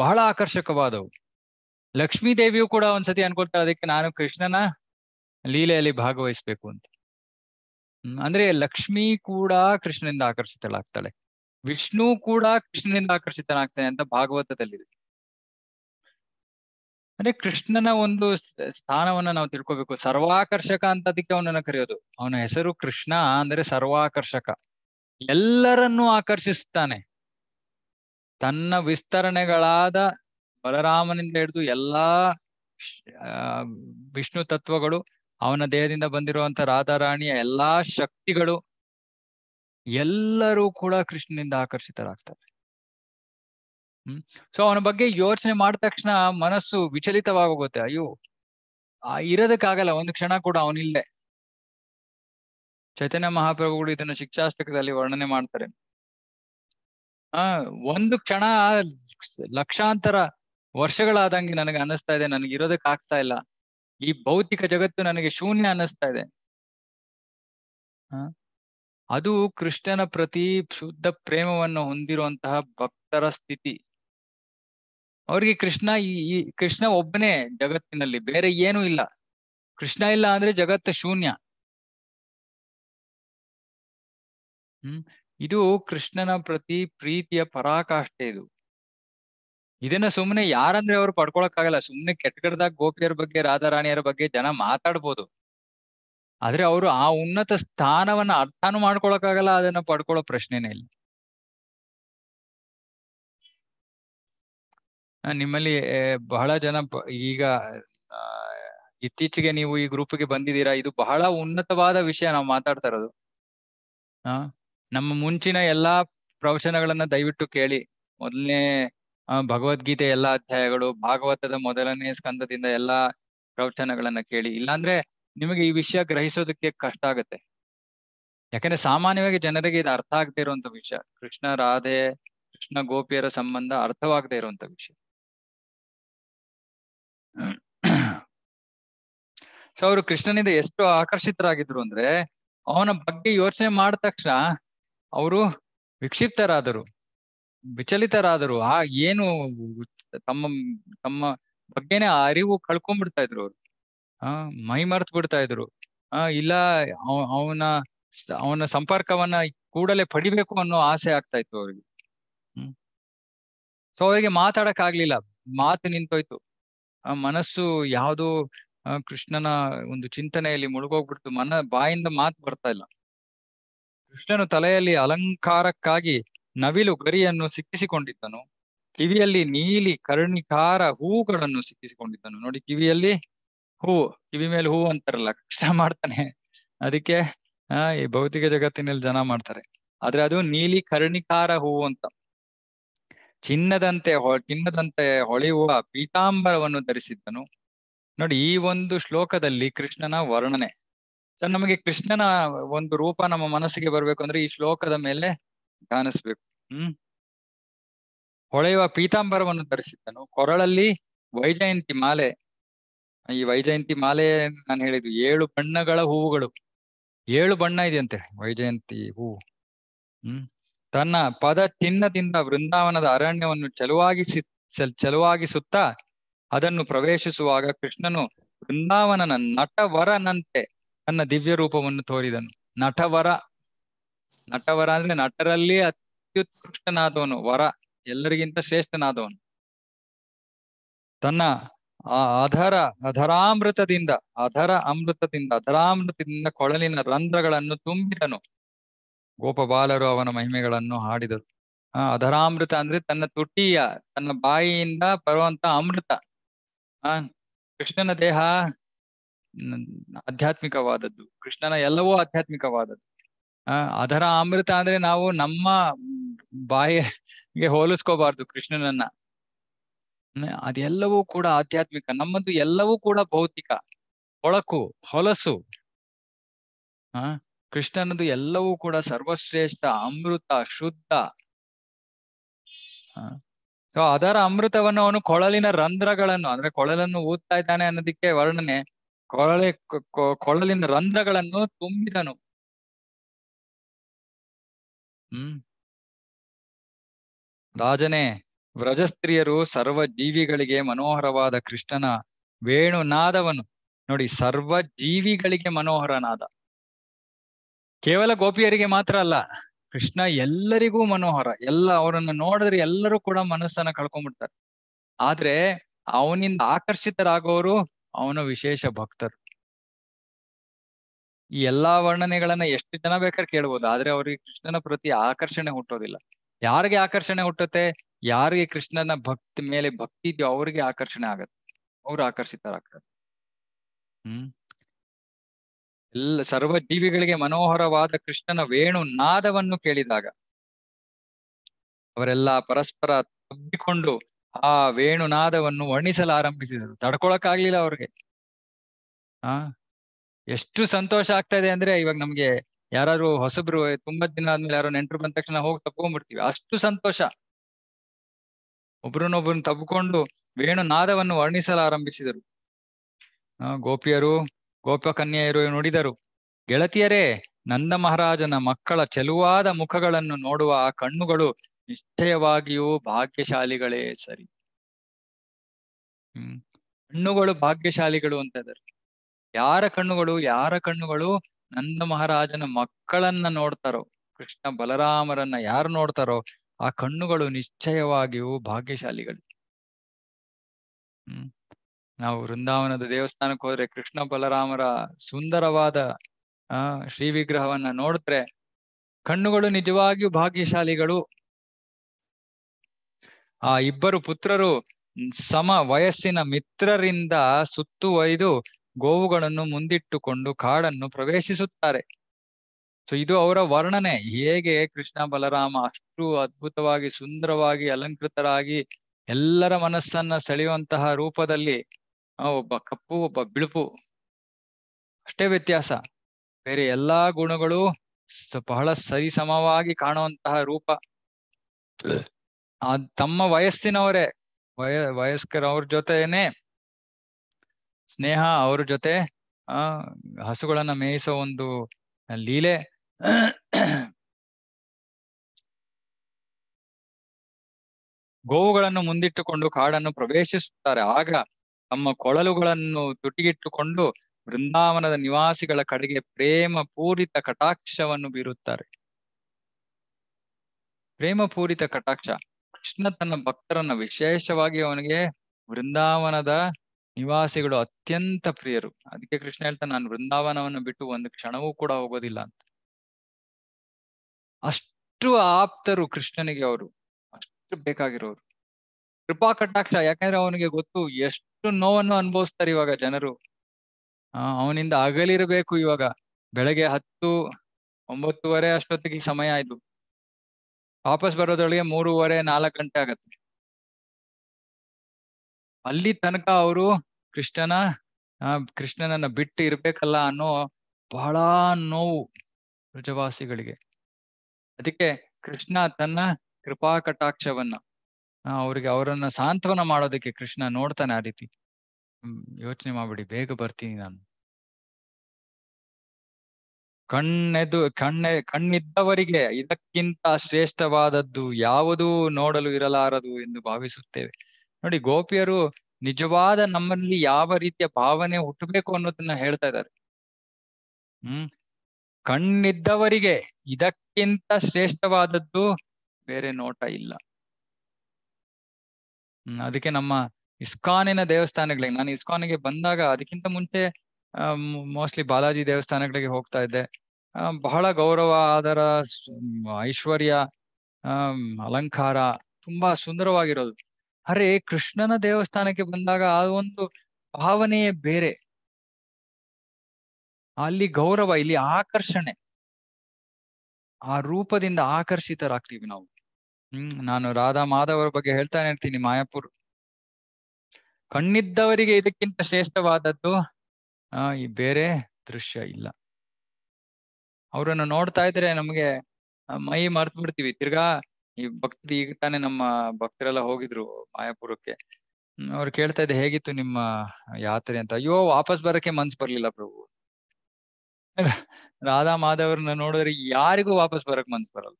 ಬಹಳ ಆಕರ್ಷಕವಾದವು ಲಕ್ಷ್ಮೀ ದೇವಿಯು ಕೂಡ ಒಂದ್ಸತಿ ಅನ್ಕೊಳ್ತಾರೆ ಅದಕ್ಕೆ ನಾನು ಕೃಷ್ಣನ ಲೀಲೆಯಲ್ಲಿ ಭಾಗವಹಿಸ್ಬೇಕು ಅಂತ ಅಂದ್ರೆ ಲಕ್ಷ್ಮಿ ಕೂಡ ಕೃಷ್ಣನಿಂದ ಆಕರ್ಷಿತಳಾಗ್ತಾಳೆ ವಿಷ್ಣು ಕೂಡ ಕೃಷ್ಣನಿಂದ ಆಕರ್ಷಿತನಾಗ್ತಾನೆ ಅಂತ ಭಾಗವತದಲ್ಲಿದೆ ಅಂದ್ರೆ ಕೃಷ್ಣನ ಒಂದು ಸ್ಥಾನವನ್ನ ನಾವು ತಿಳ್ಕೋಬೇಕು ಸರ್ವಾಕರ್ಷಕ ಅಂತ ಅದಕ್ಕೆ ಅವನನ್ನ ಕರೆಯೋದು ಅವನ ಹೆಸರು ಕೃಷ್ಣ ಅಂದ್ರೆ ಸರ್ವಾಕರ್ಷಕ ಎಲ್ಲರನ್ನೂ ಆಕರ್ಷಿಸ್ತಾನೆ ತನ್ನ ವಿಸ್ತರಣೆಗಳಾದ ಬಲರಾಮನಿಂದ ಹಿಡಿದು ಎಲ್ಲಾ ವಿಷ್ಣು ತತ್ವಗಳು ಅವನ ದೇಹದಿಂದ ಬಂದಿರುವಂತ ರಾಧಾರಾಣಿಯ ಎಲ್ಲಾ ಶಕ್ತಿಗಳು ಎಲ್ಲರೂ ಕೂಡ ಕೃಷ್ಣನಿಂದ ಆಕರ್ಷಿತರಾಗ್ತಾರೆ ಹ್ಮ್ ಸೊ ಅವನ ಬಗ್ಗೆ ಯೋಚನೆ ಮಾಡಿದ ತಕ್ಷಣ ಮನಸ್ಸು ವಿಚಲಿತವಾಗೋಗುತ್ತೆ ಅಯ್ಯೋ ಇರೋದಕ್ಕಾಗಲ್ಲ ಒಂದು ಕ್ಷಣ ಕೂಡ ಅವನಿಲ್ಲದೆ ಚೈತನ್ಯ ಮಹಾಪ್ರಭುಗಳು ಇದನ್ನು ಶಿಕ್ಷಾಷ್ಟಕದಲ್ಲಿ ವರ್ಣನೆ ಮಾಡ್ತಾರೆ ಆ ಒಂದು ಕ್ಷಣ ಲಕ್ಷಾಂತರ ವರ್ಷಗಳಾದಂಗೆ ನನಗೆ ಅನ್ನಿಸ್ತಾ ಇದೆ ನನಗೆ ಇರೋದಕ್ಕೆ ಆಗ್ತಾ ಇಲ್ಲ ಈ ಭೌತಿಕ ಜಗತ್ತು ನನಗೆ ಶೂನ್ಯ ಅನ್ನಿಸ್ತಾ ಇದೆ ಅದು ಕೃಷ್ಣನ ಪ್ರತಿ ಶುದ್ಧ ಪ್ರೇಮವನ್ನು ಹೊಂದಿರುವಂತಹ ಭಕ್ತರ ಸ್ಥಿತಿ ಅವ್ರಿಗೆ ಕೃಷ್ಣ ಈ ಕೃಷ್ಣ ಒಬ್ಬನೇ ಜಗತ್ತಿನಲ್ಲಿ ಬೇರೆ ಏನೂ ಇಲ್ಲ ಕೃಷ್ಣ ಇಲ್ಲ ಅಂದ್ರೆ ಜಗತ್ತು ಶೂನ್ಯ ಹ್ಮ್ ಇದು ಕೃಷ್ಣನ ಪ್ರತಿ ಪ್ರೀತಿಯ ಪರಾಕಾಷ್ಟೆ ಇದು ಇದನ್ನ ಸುಮ್ನೆ ಯಾರಂದ್ರೆ ಅವ್ರು ಪಡ್ಕೊಳಕ್ ಆಗಲ್ಲ ಸುಮ್ನೆ ಕೆಟ್ಟದಾಗ ಗೋಪಿಯರ್ ಬಗ್ಗೆ ರಾಧಾರಾಣಿಯರ ಬಗ್ಗೆ ಜನ ಮಾತಾಡ್ಬೋದು ಆದ್ರೆ ಅವರು ಆ ಉನ್ನತ ಸ್ಥಾನವನ್ನ ಅರ್ಥಾನು ಮಾಡ್ಕೊಳಕ್ಕಾಗಲ್ಲ ಆಗಲ್ಲ ಅದನ್ನ ಪಡ್ಕೊಳ್ಳೋ ಪ್ರಶ್ನೆನೇ ಇಲ್ಲ ನಿಮ್ಮಲ್ಲಿ ಬಹಳ ಜನ ಈಗ ಇತ್ತೀಚೆಗೆ ನೀವು ಈ ಗ್ರೂಪ್ಗೆ ಬಂದಿದ್ದೀರಾ ಇದು ಬಹಳ ಉನ್ನತವಾದ ವಿಷಯ ನಾವು ಮಾತಾಡ್ತಾ ಇರೋದು ನಮ್ಮ ಮುಂಚಿನ ಎಲ್ಲಾ ಪ್ರವಚನಗಳನ್ನ ದಯವಿಟ್ಟು ಕೇಳಿ ಮೊದಲನೇ ಭಗವದ್ಗೀತೆ ಎಲ್ಲಾ ಅಧ್ಯಾಯಗಳು ಭಾಗವತದ ಮೊದಲನೇ ಸ್ಕಂದದಿಂದ ಎಲ್ಲಾ ಪ್ರವಚನಗಳನ್ನ ಕೇಳಿ ಇಲ್ಲಾಂದ್ರೆ ನಿಮಗೆ ಈ ವಿಷಯ ಗ್ರಹಿಸೋದಕ್ಕೆ ಕಷ್ಟ ಆಗುತ್ತೆ ಯಾಕಂದ್ರೆ ಸಾಮಾನ್ಯವಾಗಿ ಜನರಿಗೆ ಇದು ಅರ್ಥ ಆಗದೆ ಇರುವಂತ ವಿಷಯ ಕೃಷ್ಣ ರಾಧೆ ಕೃಷ್ಣ ಗೋಪಿಯರ ಸಂಬಂಧ ಅರ್ಥವಾಗದೆ ಇರುವಂತ ವಿಷಯ ಸೊ ಅವರು ಕೃಷ್ಣನಿಂದ ಎಷ್ಟು ಆಕರ್ಷಿತರಾಗಿದ್ರು ಅಂದ್ರೆ ಅವನ ಬಗ್ಗೆ ಯೋಚನೆ ಮಾಡಿದ ತಕ್ಷಣ ಅವರು ವಿಕ್ಷಿಪ್ತರಾದರು ವಿಚಲಿತರಾದರು ಆ ಏನು ತಮ್ಮ ತಮ್ಮ ಬಗ್ಗೆನೆ ಆ ಅರಿವು ಕಳ್ಕೊಂಡ್ಬಿಡ್ತಾ ಇದ್ರು ಅವ್ರು ಆ ಮೈ ಮರ್ತ್ ಬಿಡ್ತಾ ಇದ್ರು ಆ ಇಲ್ಲ ಅವನ ಅವನ ಸಂಪರ್ಕವನ್ನ ಕೂಡಲೇ ಪಡಿಬೇಕು ಅನ್ನೋ ಆಸೆ ಆಗ್ತಾ ಇತ್ತು ಅವ್ರಿಗೆ ಹ್ಮ್ ಸೊ ಅವರಿಗೆ ಮಾತಾಡಕ್ ಆಗ್ಲಿಲ್ಲ ಮಾತು ನಿಂತೋಯ್ತು ಆ ಮನಸ್ಸು ಯಾವುದೋ ಕೃಷ್ಣನ ಒಂದು ಚಿಂತನೆಯಲ್ಲಿ ಮುಳುಗೋಗ್ಬಿಡ್ತು ಮನ ಬಾಯಿಂದ ಮಾತು ಬರ್ತಾ ಇಲ್ಲ ಕೃಷ್ಣನು ತಲೆಯಲ್ಲಿ ಅಲಂಕಾರಕ್ಕಾಗಿ ನವಿಲು ಗರಿಯನ್ನು ಸಿಕ್ಕಿಸಿಕೊಂಡಿದ್ದನು ಕಿವಿಯಲ್ಲಿ ನೀಲಿ ಕರ್ಣಿಕಾರ ಹೂಗಳನ್ನು ಸಿಕ್ಕಿಸಿಕೊಂಡಿದ್ದನು ನೋಡಿ ಕಿವಿಯಲ್ಲಿ ಹೂ ಕಿವಿ ಮೇಲೆ ಹೂ ಅಂತಾರಲ್ಲ ಕಷ್ಟ ಮಾಡ್ತಾನೆ ಅದಕ್ಕೆ ಆ ಈ ಭೌತಿಕ ಜಗತ್ತಿನಲ್ಲಿ ಜನ ಮಾಡ್ತಾರೆ ಆದ್ರೆ ಅದು ನೀಲಿ ಕರ್ಣಿಕಾರ ಹೂವು ಅಂತ ಚಿನ್ನದಂತೆ ಚಿನ್ನದಂತೆ ಹೊಳೆಯುವ ಪೀತಾಂಬರವನ್ನು ಧರಿಸಿದ್ದನು ನೋಡಿ ಈ ಒಂದು ಶ್ಲೋಕದಲ್ಲಿ ಕೃಷ್ಣನ ವರ್ಣನೆ ಸರ್ ನಮಗೆ ಕೃಷ್ಣನ ಒಂದು ರೂಪ ನಮ್ಮ ಮನಸ್ಸಿಗೆ ಬರ್ಬೇಕು ಅಂದ್ರೆ ಈ ಶ್ಲೋಕದ ಮೇಲೆ ಕಾಣಿಸ್ಬೇಕು ಹ್ಮ್ ಹೊಳೆಯುವ ಪೀತಾಂಬರವನ್ನು ಧರಿಸಿದ್ದನು ಕೊರಳಲ್ಲಿ ವೈಜಯಂತಿ ಮಾಲೆ ಈ ವೈಜಯಂತಿ ಮಾಲೆ ನಾನು ಹೇಳಿದ್ದು ಏಳು ಬಣ್ಣಗಳ ಹೂವುಗಳು ಏಳು ಬಣ್ಣ ಇದೆಯಂತೆ ವೈಜಯಂತಿ ಹೂವು ಹ್ಮ್ ತನ್ನ ಪದ ಚಿನ್ನದಿಂದ ವೃಂದಾವನದ ಅರಣ್ಯವನ್ನು ಚಲುವಾಗಿಸಿ ಚಲುವಾಗಿಸುತ್ತಾ ಅದನ್ನು ಪ್ರವೇಶಿಸುವಾಗ ಕೃಷ್ಣನು ವೃಂದಾವನನ ನಟವರನಂತೆ ತನ್ನ ದಿವ್ಯ ರೂಪವನ್ನು ತೋರಿದನು ನಟವರ ನಟವರ ಅಂದ್ರೆ ನಟರಲ್ಲಿ ಅತ್ಯುತ್ಕೃಷ್ಟನಾದವನು ವರ ಎಲ್ಲರಿಗಿಂತ ಶ್ರೇಷ್ಠನಾದವನು ತನ್ನ ಆ ಅಧರ ಅಧರಾಮೃತದಿಂದ ಅಧರ ಅಮೃತದಿಂದ ಅಧರಾಮೃತದಿಂದ ಕೊಳಲಿನ ರಂಧ್ರಗಳನ್ನು ತುಂಬಿದನು ಗೋಪಬಾಲರು ಅವನ ಮಹಿಮೆಗಳನ್ನು ಹಾಡಿದರು ಆ ಅಧರಾಮೃತ ಅಂದ್ರೆ ತನ್ನ ತುಟಿಯ ತನ್ನ ಬಾಯಿಯಿಂದ ಬರುವಂತ ಅಮೃತ ಆ ಕೃಷ್ಣನ ದೇಹ ಆಧ್ಯಾತ್ಮಿಕವಾದದ್ದು ಕೃಷ್ಣನ ಎಲ್ಲವೂ ಆಧ್ಯಾತ್ಮಿಕವಾದದ್ದು ಅದರ ಅಮೃತ ಅಂದ್ರೆ ನಾವು ನಮ್ಮ ಬಾಯಿಗೆ ಹೋಲಿಸ್ಕೋಬಾರ್ದು ಕೃಷ್ಣನನ್ನ ಅದೆಲ್ಲವೂ ಕೂಡ ಆಧ್ಯಾತ್ಮಿಕ ನಮ್ಮದು ಎಲ್ಲವೂ ಕೂಡ ಭೌತಿಕ ಹೊಳಕು ಹೊಲಸು ಆ ಕೃಷ್ಣನದು ಎಲ್ಲವೂ ಕೂಡ ಸರ್ವಶ್ರೇಷ್ಠ ಅಮೃತ ಶುದ್ಧ ಸೊ ಅದರ ಅಮೃತವನ್ನು ಅವನು ಕೊಳಲಿನ ರಂಧ್ರಗಳನ್ನು ಅಂದ್ರೆ ಕೊಳಲನ್ನು ಊದ್ತಾ ಇದ್ದಾನೆ ಅನ್ನೋದಕ್ಕೆ ವರ್ಣನೆ ಕೊಳಲೆ ಕೊಳಲಿನ ರಂಧ್ರಗಳನ್ನು ತುಂಬಿದನು ಹ್ಮ್ ರಾಜನೇ ವ್ರಜಸ್ತ್ರೀಯರು ಸರ್ವ ಜೀವಿಗಳಿಗೆ ಮನೋಹರವಾದ ಕೃಷ್ಣನ ವೇಣುನಾದವನು ನೋಡಿ ಸರ್ವ ಜೀವಿಗಳಿಗೆ ಮನೋಹರನಾದ ಕೇವಲ ಗೋಪಿಯರಿಗೆ ಮಾತ್ರ ಅಲ್ಲ ಕೃಷ್ಣ ಎಲ್ಲರಿಗೂ ಮನೋಹರ ಎಲ್ಲ ಅವರನ್ನು ನೋಡಿದ್ರೆ ಎಲ್ಲರೂ ಕೂಡ ಮನಸ್ಸನ್ನ ಕಳ್ಕೊಂಡ್ಬಿಡ್ತಾರೆ ಆದ್ರೆ ಅವನಿಂದ ಆಕರ್ಷಿತರಾಗೋರು ಅವನ ವಿಶೇಷ ಭಕ್ತರು ಈ ಎಲ್ಲಾ ವರ್ಣನೆಗಳನ್ನ ಎಷ್ಟು ಜನ ಬೇಕಾದ್ರೆ ಕೇಳ್ಬೋದು ಆದ್ರೆ ಅವ್ರಿಗೆ ಕೃಷ್ಣನ ಪ್ರತಿ ಆಕರ್ಷಣೆ ಹುಟ್ಟೋದಿಲ್ಲ ಯಾರಿಗೆ ಆಕರ್ಷಣೆ ಹುಟ್ಟುತ್ತೆ ಯಾರಿಗೆ ಕೃಷ್ಣನ ಭಕ್ತಿ ಮೇಲೆ ಭಕ್ತಿ ಇದೆಯೋ ಅವ್ರಿಗೆ ಆಕರ್ಷಣೆ ಆಗತ್ತೆ ಅವ್ರು ಆಕರ್ಷಿತರಾಗ್ತಾರೆ ಹ್ಮ್ ಎಲ್ಲ ಸರ್ವ ಜೀವಿಗಳಿಗೆ ಮನೋಹರವಾದ ಕೃಷ್ಣನ ವೇಣು ನಾದವನ್ನು ಕೇಳಿದಾಗ ಅವರೆಲ್ಲ ಪರಸ್ಪರ ತಬ್ಬಿಕೊಂಡು ಆ ವೇಣು ವೇಣುನಾದವನ್ನು ತಡ್ಕೊಳಕ್ ಆಗ್ಲಿಲ್ಲ ಅವ್ರಿಗೆ ಆ ಎಷ್ಟು ಸಂತೋಷ ಆಗ್ತಾ ಇದೆ ಅಂದ್ರೆ ಇವಾಗ ನಮ್ಗೆ ಯಾರಾದ್ರೂ ಹೊಸಬ್ರು ತುಂಬಾ ದಿನ ಆದ್ಮೇಲೆ ಯಾರೋ ನೆಂಟರು ಬಂದ ತಕ್ಷಣ ಹೋಗಿ ತಪ್ಕೊಂಡ್ಬಿಡ್ತೀವಿ ಅಷ್ಟು ಸಂತೋಷ ಒಬ್ರನ್ನೊಬ್ರನ್ನ ತಬ್ಕೊಂಡು ವೇಣು ನಾದವನ್ನು ವರ್ಣಿಸಲು ಆರಂಭಿಸಿದರು ಗೋಪಿಯರು ಗೋಪ ಕನ್ಯೆಯರು ನುಡಿದರು ಗೆಳತಿಯರೇ ನಂದ ಮಹಾರಾಜನ ಮಕ್ಕಳ ಚೆಲುವಾದ ಮುಖಗಳನ್ನು ನೋಡುವ ಆ ಕಣ್ಣುಗಳು ನಿಶ್ಚಯವಾಗಿಯೂ ಭಾಗ್ಯಶಾಲಿಗಳೇ ಸರಿ ಹ್ಮ್ ಕಣ್ಣುಗಳು ಭಾಗ್ಯಶಾಲಿಗಳು ಅಂತ ಇದಾರೆ ಯಾರ ಕಣ್ಣುಗಳು ಯಾರ ಕಣ್ಣುಗಳು ನಂದ ಮಹಾರಾಜನ ಮಕ್ಕಳನ್ನ ನೋಡ್ತಾರೋ ಕೃಷ್ಣ ಬಲರಾಮರನ್ನ ಯಾರು ನೋಡ್ತಾರೋ ಆ ಕಣ್ಣುಗಳು ನಿಶ್ಚಯವಾಗಿಯೂ ಭಾಗ್ಯಶಾಲಿಗಳು ಹ್ಮ್ ನಾವು ವೃಂದಾವನದ ದೇವಸ್ಥಾನಕ್ಕೆ ಹೋದ್ರೆ ಕೃಷ್ಣ ಬಲರಾಮರ ಸುಂದರವಾದ ಆ ಶ್ರೀ ವಿಗ್ರಹವನ್ನ ನೋಡಿದ್ರೆ ಕಣ್ಣುಗಳು ನಿಜವಾಗಿಯೂ ಭಾಗ್ಯಶಾಲಿಗಳು ಆ ಇಬ್ಬರು ಪುತ್ರರು ಸಮ ವಯಸ್ಸಿನ ಮಿತ್ರರಿಂದ ಸುತ್ತುವೈದು ಗೋವುಗಳನ್ನು ಮುಂದಿಟ್ಟುಕೊಂಡು ಕಾಡನ್ನು ಪ್ರವೇಶಿಸುತ್ತಾರೆ ಸೊ ಇದು ಅವರ ವರ್ಣನೆ ಹೇಗೆ ಕೃಷ್ಣ ಬಲರಾಮ ಅಷ್ಟು ಅದ್ಭುತವಾಗಿ ಸುಂದರವಾಗಿ ಅಲಂಕೃತರಾಗಿ ಎಲ್ಲರ ಮನಸ್ಸನ್ನ ಸೆಳೆಯುವಂತಹ ರೂಪದಲ್ಲಿ ಒಬ್ಬ ಕಪ್ಪು ಒಬ್ಬ ಬಿಳುಪು ಅಷ್ಟೇ ವ್ಯತ್ಯಾಸ ಬೇರೆ ಎಲ್ಲಾ ಗುಣಗಳು ಬಹಳ ಸರಿಸಮವಾಗಿ ಕಾಣುವಂತಹ ರೂಪ ಆ ತಮ್ಮ ವಯಸ್ಸಿನವರೇ ವಯ ವಯಸ್ಕರವ್ರ ಜೊತೆಯೇ ಸ್ನೇಹ ಅವ್ರ ಜೊತೆ ಆ ಹಸುಗಳನ್ನ ಮೇಯಿಸೋ ಒಂದು ಲೀಲೆ ಗೋವುಗಳನ್ನು ಮುಂದಿಟ್ಟುಕೊಂಡು ಕಾಡನ್ನು ಪ್ರವೇಶಿಸುತ್ತಾರೆ ಆಗ ತಮ್ಮ ಕೊಳಲುಗಳನ್ನು ತುಟಿಗಿಟ್ಟುಕೊಂಡು ಬೃಂದಾವನದ ನಿವಾಸಿಗಳ ಕಡೆಗೆ ಪ್ರೇಮ ಪೂರಿತ ಕಟಾಕ್ಷವನ್ನು ಬೀರುತ್ತಾರೆ ಪ್ರೇಮ ಪೂರಿತ ಕಟಾಕ್ಷ ಕೃಷ್ಣ ತನ್ನ ಭಕ್ತರನ್ನ ವಿಶೇಷವಾಗಿ ಅವನಿಗೆ ವೃಂದಾವನದ ನಿವಾಸಿಗಳು ಅತ್ಯಂತ ಪ್ರಿಯರು ಅದಕ್ಕೆ ಕೃಷ್ಣ ಹೇಳ್ತಾನೆ ನಾನು ವೃಂದಾವನವನ್ನು ಬಿಟ್ಟು ಒಂದು ಕ್ಷಣವೂ ಕೂಡ ಹೋಗೋದಿಲ್ಲ ಅಂತ ಅಷ್ಟು ಆಪ್ತರು ಕೃಷ್ಣನಿಗೆ ಅವರು ಅಷ್ಟು ಬೇಕಾಗಿರೋರು ಕೃಪಾ ಕಟಾಕ್ಷ ಯಾಕಂದ್ರೆ ಅವನಿಗೆ ಗೊತ್ತು ಎಷ್ಟು ನೋವನ್ನು ಅನುಭವಿಸ್ತಾರೆ ಇವಾಗ ಜನರು ಅವನಿಂದ ಅಗಲಿರಬೇಕು ಇವಾಗ ಬೆಳಗ್ಗೆ ಹತ್ತು ಒಂಬತ್ತುವರೆ ಅಷ್ಟೊತ್ತಿಗೆ ಸಮಯ ಆಯ್ತು ವಾಪಸ್ ಬರೋದ್ರೊಳಗೆ ಮೂರುವರೆ ನಾಲ್ಕು ಗಂಟೆ ಆಗತ್ತೆ ಅಲ್ಲಿ ತನಕ ಅವರು ಕೃಷ್ಣನ ಕೃಷ್ಣನನ್ನ ಬಿಟ್ಟು ಇರ್ಬೇಕಲ್ಲ ಅನ್ನೋ ಬಹಳ ನೋವು ಪ್ರಜವಾಸಿಗಳಿಗೆ ಅದಕ್ಕೆ ಕೃಷ್ಣ ತನ್ನ ಕೃಪಾ ಕಟಾಕ್ಷವನ್ನ ಅವ್ರಿಗೆ ಅವರನ್ನ ಸಾಂತ್ವನ ಮಾಡೋದಕ್ಕೆ ಕೃಷ್ಣ ನೋಡ್ತಾನೆ ಆ ರೀತಿ ಯೋಚನೆ ಮಾಡ್ಬಿಡಿ ಬೇಗ ಬರ್ತೀನಿ ನಾನು ಕಣ್ಣೆದು ಕಣ್ಣೆ ಕಣ್ಣಿದ್ದವರಿಗೆ ಇದಕ್ಕಿಂತ ಶ್ರೇಷ್ಠವಾದದ್ದು ಯಾವುದೂ ನೋಡಲು ಇರಲಾರದು ಎಂದು ಭಾವಿಸುತ್ತೇವೆ ನೋಡಿ ಗೋಪಿಯರು ನಿಜವಾದ ನಮ್ಮಲ್ಲಿ ಯಾವ ರೀತಿಯ ಭಾವನೆ ಹುಟ್ಟಬೇಕು ಅನ್ನೋದನ್ನ ಹೇಳ್ತಾ ಇದ್ದಾರೆ ಹ್ಮ್ ಕಣ್ಣಿದ್ದವರಿಗೆ ಇದಕ್ಕಿಂತ ಶ್ರೇಷ್ಠವಾದದ್ದು ಬೇರೆ ನೋಟ ಇಲ್ಲ ಅದಕ್ಕೆ ನಮ್ಮ ಇಸ್ಕಾನಿನ ದೇವಸ್ಥಾನಗಳಿಗೆ ನಾನು ಇಸ್ಕಾನಿಗೆ ಬಂದಾಗ ಅದಕ್ಕಿಂತ ಮುಂಚೆ ಮೋಸ್ಟ್ಲಿ ಬಾಲಾಜಿ ದೇವಸ್ಥಾನಗಳಿಗೆ ಹೋಗ್ತಾ ಇದ್ದೆ ಬಹಳ ಗೌರವ ಅದರ ಐಶ್ವರ್ಯ ಅಲಂಕಾರ ತುಂಬಾ ಸುಂದರವಾಗಿರೋದು ಅರೆ ಕೃಷ್ಣನ ದೇವಸ್ಥಾನಕ್ಕೆ ಬಂದಾಗ ಆ ಒಂದು ಭಾವನೆಯೇ ಬೇರೆ ಅಲ್ಲಿ ಗೌರವ ಇಲ್ಲಿ ಆಕರ್ಷಣೆ ಆ ರೂಪದಿಂದ ಆಕರ್ಷಿತರಾಗ್ತೀವಿ ನಾವು ಹ್ಮ್ ನಾನು ರಾಧಾ ಮಾಧವರ ಬಗ್ಗೆ ಹೇಳ್ತಾನೆ ಇರ್ತೀನಿ ಮಾಯಾಪುರ್ ಕಣ್ಣಿದ್ದವರಿಗೆ ಇದಕ್ಕಿಂತ ಶ್ರೇಷ್ಠವಾದದ್ದು ಆ ಈ ಬೇರೆ ದೃಶ್ಯ ಇಲ್ಲ ಅವರನ್ನು ನೋಡ್ತಾ ಇದ್ರೆ ನಮ್ಗೆ ಮೈ ಮರ್ತು ಬಿಡ್ತೀವಿ ತಿರ್ಗಾ ಈ ಭಕ್ತಿ ಈಗ ತಾನೇ ನಮ್ಮ ಭಕ್ತರೆಲ್ಲ ಹೋಗಿದ್ರು ಮಾಯಾಪುರಕ್ಕೆ ಅವ್ರು ಕೇಳ್ತಾ ಇದ್ದೆ ಹೇಗಿತ್ತು ನಿಮ್ಮ ಯಾತ್ರೆ ಅಂತ ಅಯ್ಯೋ ವಾಪಸ್ ಬರಕ್ಕೆ ಮನ್ಸ್ ಬರ್ಲಿಲ್ಲ ಪ್ರಭು ರಾಧಾ ಮಾಧವ್ರನ್ನ ನೋಡಿದ್ರೆ ಯಾರಿಗೂ ವಾಪಸ್ ಬರಕ್ ಮನ್ಸ್ ಬರಲ್ಲ